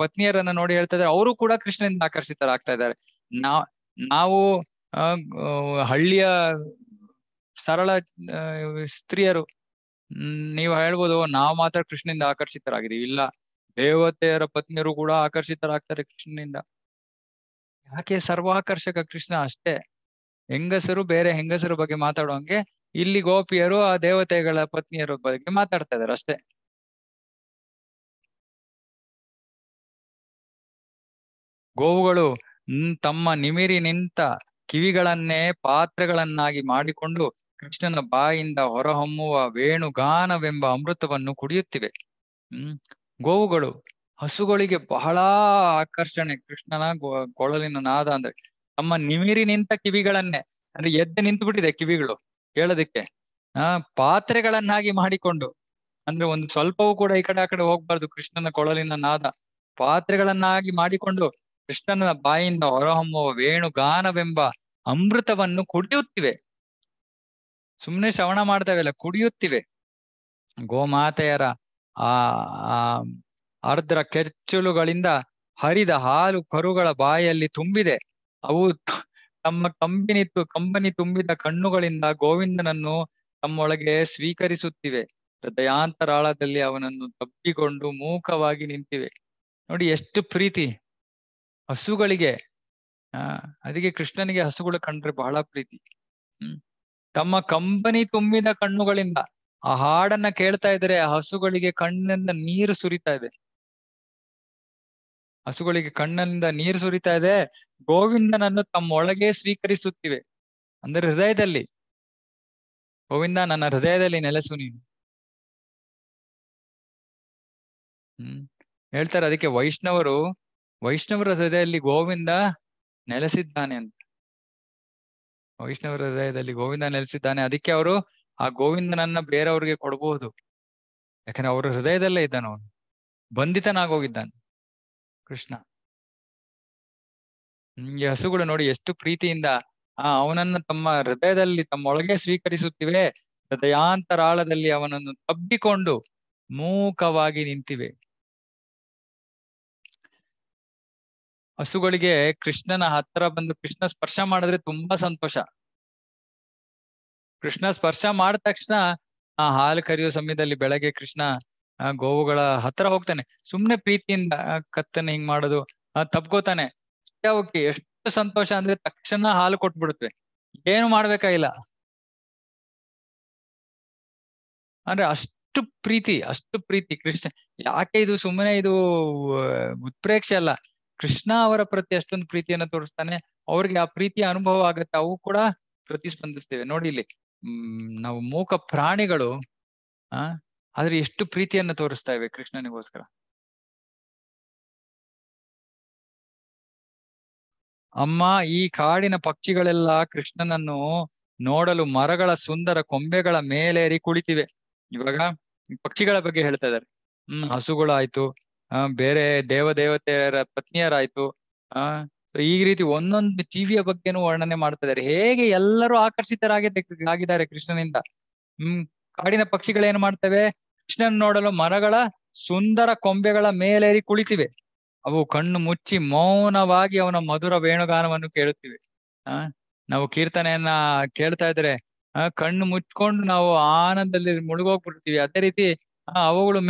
ಪತ್ನಿಯರನ್ನ ನೋಡಿ ಹೇಳ್ತಾ ಇದ್ದಾರೆ ಅವರು ಕೂಡ ಕೃಷ್ಣನಿಂದ ಆಕರ್ಷಿತರಾಗ್ತಾ ಇದ್ದಾರೆ ನಾವ್ ನಾವು ಹಳ್ಳಿಯ ಸರಳ ಸ್ತ್ರೀಯರು ನೀವು ಹೇಳ್ಬೋದು ನಾವು ಮಾತ್ರ ಕೃಷ್ಣನಿಂದ ಆಕರ್ಷಿತರಾಗಿದ್ದೀವಿ ಇಲ್ಲ ದೇವತೆಯರ ಪತ್ನಿಯರು ಕೂಡ ಆಕರ್ಷಿತರಾಗ್ತಾರೆ ಕೃಷ್ಣನಿಂದ ಯಾಕೆ ಸರ್ವಾಕರ್ಷಕ ಕೃಷ್ಣ ಅಷ್ಟೇ ಹೆಂಗಸರು ಬೇರೆ ಹೆಂಗಸರ ಬಗ್ಗೆ ಮಾತಾಡುವಂಗೆ ಇಲ್ಲಿ ಗೋಪಿಯರು ಆ ದೇವತೆಗಳ ಪತ್ನಿಯರ ಬಗ್ಗೆ ಮಾತಾಡ್ತಾ ಇದ್ದಾರೆ ಅಷ್ಟೇ ಗೋವುಗಳು ತಮ್ಮ ನಿಮಿರಿ ನಿಂತ ಕಿವಿಗಳನ್ನೇ ಪಾತ್ರೆಗಳನ್ನಾಗಿ ಮಾಡಿಕೊಂಡು ಕೃಷ್ಣನ ಬಾಯಿಂದ ಹೊರಹೊಮ್ಮುವ ವೇಣುಗಾನವೆಂಬ ಅಮೃತವನ್ನು ಕುಡಿಯುತ್ತಿವೆ ಹ್ಮ್ ಗೋವುಗಳು ಹಸುಗಳಿಗೆ ಬಹಳ ಆಕರ್ಷಣೆ ಕೃಷ್ಣನ ಕೊಳಲಿನ ನಾದ ಅಂದ್ರೆ ತಮ್ಮ ನಿಮಿರಿ ನಿಂತ ಕಿವಿಗಳನ್ನೇ ಅಂದ್ರೆ ಎದ್ದು ನಿಂತು ಬಿಟ್ಟಿದೆ ಕಿವಿಗಳು ಕೇಳೋದಿಕ್ಕೆ ಆ ಪಾತ್ರೆಗಳನ್ನಾಗಿ ಮಾಡಿಕೊಂಡು ಅಂದ್ರೆ ಒಂದು ಸ್ವಲ್ಪವೂ ಕೂಡ ಈ ಕಡೆ ಆ ಕಡೆ ಹೋಗ್ಬಾರ್ದು ಕೃಷ್ಣನ ಕೊಳಲಿನ ನಾದ ಪಾತ್ರೆಗಳನ್ನಾಗಿ ಮಾಡಿಕೊಂಡು ಕೃಷ್ಣನ ಬಾಯಿಂದ ಹೊರಹೊಮ್ಮುವ ವೇಣುಗಾನವೆಂಬ ಅಮೃತವನ್ನು ಕುಡಿಯುತ್ತಿವೆ ಸುಮ್ಮನೆ ಶ್ರವಣ ಮಾಡ್ತವೆಲ್ಲ ಕುಡಿಯುತ್ತಿವೆ ಗೋಮಾತೆಯರ ಆ ಅರ್ಧ್ರ ಕೆಚ್ಚುಲುಗಳಿಂದ ಹರಿದ ಹಾಲು ಕರುಗಳ ಬಾಯಲ್ಲಿ ತುಂಬಿದೆ ಅವು ತಮ್ಮ ಕಂಬಿನಿ ಕಂಬನಿ ತುಂಬಿದ ಕಣ್ಣುಗಳಿಂದ ಗೋವಿಂದನನ್ನು ತಮ್ಮೊಳಗೆ ಸ್ವೀಕರಿಸುತ್ತಿವೆ ಹೃದಯಾಂತರಾಳದಲ್ಲಿ ಅವನನ್ನು ತಬ್ಬಿಕೊಂಡು ಮೂಕವಾಗಿ ನಿಂತಿವೆ ನೋಡಿ ಎಷ್ಟು ಪ್ರೀತಿ ಹಸುಗಳಿಗೆ ಅದಕ್ಕೆ ಕೃಷ್ಣನಿಗೆ ಹಸುಗಳು ಕಂಡ್ರೆ ಬಹಳ ಪ್ರೀತಿ ತಮ್ಮ ಕಂಬನಿ ತುಂಬಿದ ಕಣ್ಣುಗಳಿಂದ ಆ ಹಾಡನ್ನ ಕೇಳ್ತಾ ಇದ್ರೆ ಆ ಹಸುಗಳಿಗೆ ಕಣ್ಣಿಂದ ನೀರು ಸುರಿತಾ ಇದೆ ಹಸುಗಳಿಗೆ ಕಣ್ಣಿಂದ ನೀರು ಸುರಿತಾ ಇದೆ ಗೋವಿಂದನನ್ನು ತಮ್ಮೊಳಗೆ ಸ್ವೀಕರಿಸುತ್ತಿವೆ ಅಂದ್ರೆ ಹೃದಯದಲ್ಲಿ ಗೋವಿಂದ ನನ್ನ ಹೃದಯದಲ್ಲಿ ನೆಲೆಸು ನೀನು ಹ್ಮ್ ಹೇಳ್ತಾರೆ ಅದಕ್ಕೆ ವೈಷ್ಣವರು ವೈಷ್ಣವರ ಹೃದಯದಲ್ಲಿ ಗೋವಿಂದ ನೆಲೆಸಿದ್ದಾನೆ ಅಂತ ವೈಷ್ಣವರ ಹೃದಯದಲ್ಲಿ ಗೋವಿಂದ ನೆಲೆಸಿದ್ದಾನೆ ಅದಕ್ಕೆ ಅವರು ಆ ಗೋವಿಂದನನ್ನ ಬೇರೆಯವ್ರಿಗೆ ಕೊಡಬಹುದು ಯಾಕಂದ್ರೆ ಅವರ ಹೃದಯದಲ್ಲೇ ಇದ್ದಾನ ಅವನು ಬಂಧಿತನಾಗೋಗಿದ್ದಾನೆ ಕೃಷ್ಣ ಈ ಹಸುಗಳು ನೋಡಿ ಎಷ್ಟು ಪ್ರೀತಿಯಿಂದ ಆ ಅವನನ್ನ ತಮ್ಮ ಹೃದಯದಲ್ಲಿ ತಮ್ಮೊಳಗೆ ಸ್ವೀಕರಿಸುತ್ತಿವೆ ಹೃದಯಾಂತರಾಳದಲ್ಲಿ ಅವನನ್ನು ತಬ್ಬಿಕೊಂಡು ಮೂಕವಾಗಿ ನಿಂತಿವೆ ಹಸುಗಳಿಗೆ ಕೃಷ್ಣನ ಹತ್ರ ಬಂದು ಕೃಷ್ಣ ಸ್ಪರ್ಶ ಮಾಡಿದ್ರೆ ತುಂಬಾ ಸಂತೋಷ ಕೃಷ್ಣ ಸ್ಪರ್ಶ ಮಾಡಿದ ತಕ್ಷಣ ಆ ಹಾಲು ಕರಿಯೋ ಸಮಯದಲ್ಲಿ ಬೆಳಗ್ಗೆ ಕೃಷ್ಣ ಗೋವುಗಳ ಹತ್ರ ಹೋಗ್ತಾನೆ ಸುಮ್ನೆ ಪ್ರೀತಿಯಿಂದ ಕತ್ತನ್ನ ಹಿಂಗ್ ಮಾಡೋದು ತಪ್ಕೋತಾನೆ ಅವಕ್ಕೆ ಎಷ್ಟು ಸಂತೋಷ ಅಂದ್ರೆ ತಕ್ಷಣ ಹಾಲು ಕೊಟ್ಬಿಡುತ್ತೆ ಏನು ಮಾಡ್ಬೇಕಾಗಿಲ್ಲ ಅಂದ್ರೆ ಅಷ್ಟು ಪ್ರೀತಿ ಅಷ್ಟು ಪ್ರೀತಿ ಕೃಷ್ಣ ಯಾಕೆ ಇದು ಸುಮ್ಮನೆ ಇದು ಉತ್ಪ್ರೇಕ್ಷೆ ಅಲ್ಲ ಕೃಷ್ಣ ಅವರ ಪ್ರತಿ ಅಷ್ಟೊಂದು ಪ್ರೀತಿಯನ್ನ ತೋರಿಸ್ತಾನೆ ಅವ್ರಿಗೆ ಆ ಪ್ರೀತಿಯ ಅನುಭವ ಆಗತ್ತೆ ಅವು ಕೂಡ ಪ್ರತಿಸ್ಪಂದಿಸ್ತೇವೆ ನೋಡಿ ಇಲ್ಲಿ ಹ್ಮ್ ನಾವು ಮೂಕ ಪ್ರಾಣಿಗಳು ಆ ಆದ್ರೆ ಎಷ್ಟು ಪ್ರೀತಿಯನ್ನ ತೋರಿಸ್ತಾ ಇವೆ ಕೃಷ್ಣನಿಗೋಸ್ಕರ ಅಮ್ಮ ಈ ಕಾಡಿನ ಪಕ್ಷಿಗಳೆಲ್ಲ ಕೃಷ್ಣನನ್ನು ನೋಡಲು ಮರಗಳ ಸುಂದರ ಕೊಂಬೆಗಳ ಮೇಲೇರಿ ಕುಳಿತಿವೆ ಇವಾಗ ಪಕ್ಷಿಗಳ ಬಗ್ಗೆ ಹೇಳ್ತಾ ಇದ್ದಾರೆ ಹ್ಮ್ ಹಸುಗಳಾಯ್ತು ಬೇರೆ ದೇವ ದೇವತೆಯರ ಪತ್ನಿಯರಾಯ್ತು ಆ ಈ ರೀತಿ ಒಂದೊಂದು ಜೀವಿಯ ಬಗ್ಗೆನೂ ವರ್ಣನೆ ಮಾಡ್ತಾ ಇದ್ದಾರೆ ಹೇಗೆ ಎಲ್ಲರೂ ಆಕರ್ಷಿತರಾಗಿದೆ ಆಗಿದ್ದಾರೆ ಕೃಷ್ಣನಿಂದ ಹ್ಮ್ ಕಾಡಿನ ಪಕ್ಷಿಗಳೇನ್ ಮಾಡ್ತವೆ ಕೃಷ್ಣನ್ ನೋಡಲು ಮರಗಳ ಸುಂದರ ಕೊಂಬೆಗಳ ಮೇಲೇರಿ ಕುಳಿತಿವೆ ಅವು ಕಣ್ಣು ಮುಚ್ಚಿ ಮೌನವಾಗಿ ಅವನ ಮಧುರ ವೇಣುಗಾನವನ್ನು ಕೇಳುತ್ತಿವೆ ಆ ನಾವು ಕೀರ್ತನೆಯನ್ನ ಕೇಳ್ತಾ ಇದ್ರೆ ಆ ಕಣ್ಣು ಮುಚ್ಕೊಂಡು ನಾವು ಆನಂದದಲ್ಲಿ ಮುಳುಗೋಗ್ಬಿಡ್ತೀವಿ ಅದೇ ರೀತಿ ಹಾ ಅವುಗಳು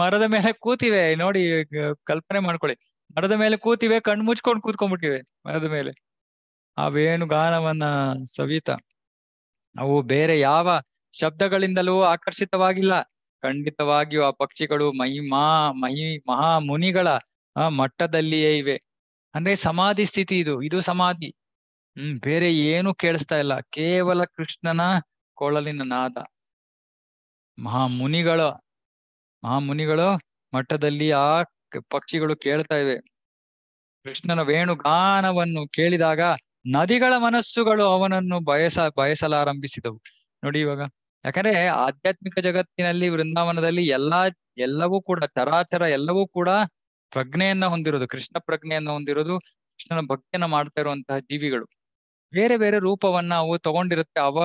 ಮರದ ಮೇಲೆ ಕೂತಿವೆ ನೋಡಿ ಕಲ್ಪನೆ ಮಾಡ್ಕೊಳ್ಳಿ ಮರದ ಮೇಲೆ ಕೂತಿವೆ ಕಣ್ ಮುಚ್ಕೊಂಡು ಕೂತ್ಕೊಂಡ್ಬಿಟ್ಟಿವೆ ಮರದ ಮೇಲೆ ಅವೇನು ಗಾನವನ್ನ ಸವಿತಾ ಅವು ಬೇರೆ ಯಾವ ಶಬ್ದಗಳಿಂದಲೂ ಆಕರ್ಷಿತವಾಗಿಲ್ಲ ಖಂಡಿತವಾಗಿಯೂ ಆ ಪಕ್ಷಿಗಳು ಮಹಿಮಾ ಮಹಿ ಮಹಾ ಮುನಿಗಳ ಆ ಮಟ್ಟದಲ್ಲಿಯೇ ಇವೆ ಅಂದ್ರೆ ಸಮಾಧಿ ಸ್ಥಿತಿ ಇದು ಇದು ಸಮಾಧಿ ಹ್ಮ್ ಬೇರೆ ಏನು ಕೇಳಿಸ್ತಾ ಇಲ್ಲ ಕೇವಲ ಕೃಷ್ಣನ ಕೊಳಲಿನ ನಾದ ಮಹಾ ಮುನಿಗಳ ಆ ಮುನಿಗಳು ಮಠದಲ್ಲಿ ಆ ಪಕ್ಷಿಗಳು ಕೇಳ್ತಾ ಇವೆ ಕೃಷ್ಣನ ವೇಣುಗಾನವನ್ನು ಕೇಳಿದಾಗ ನದಿಗಳ ಮನಸ್ಸುಗಳು ಅವನನ್ನು ಬಯಸ ಬಯಸಲಾರಂಭಿಸಿದವು ನೋಡಿ ಇವಾಗ ಯಾಕಂದ್ರೆ ಆಧ್ಯಾತ್ಮಿಕ ಜಗತ್ತಿನಲ್ಲಿ ವೃಂದಾವನದಲ್ಲಿ ಎಲ್ಲಾ ಎಲ್ಲವೂ ಕೂಡ ಚರಾಚರ ಎಲ್ಲವೂ ಕೂಡ ಪ್ರಜ್ಞೆಯನ್ನ ಹೊಂದಿರೋದು ಕೃಷ್ಣ ಪ್ರಜ್ಞೆಯನ್ನ ಹೊಂದಿರೋದು ಕೃಷ್ಣನ ಭಕ್ತಿಯನ್ನ ಮಾಡ್ತಾ ಇರುವಂತಹ ಜೀವಿಗಳು ಬೇರೆ ಬೇರೆ ರೂಪವನ್ನ ಅವು ತಗೊಂಡಿರುತ್ತೆ ಅವ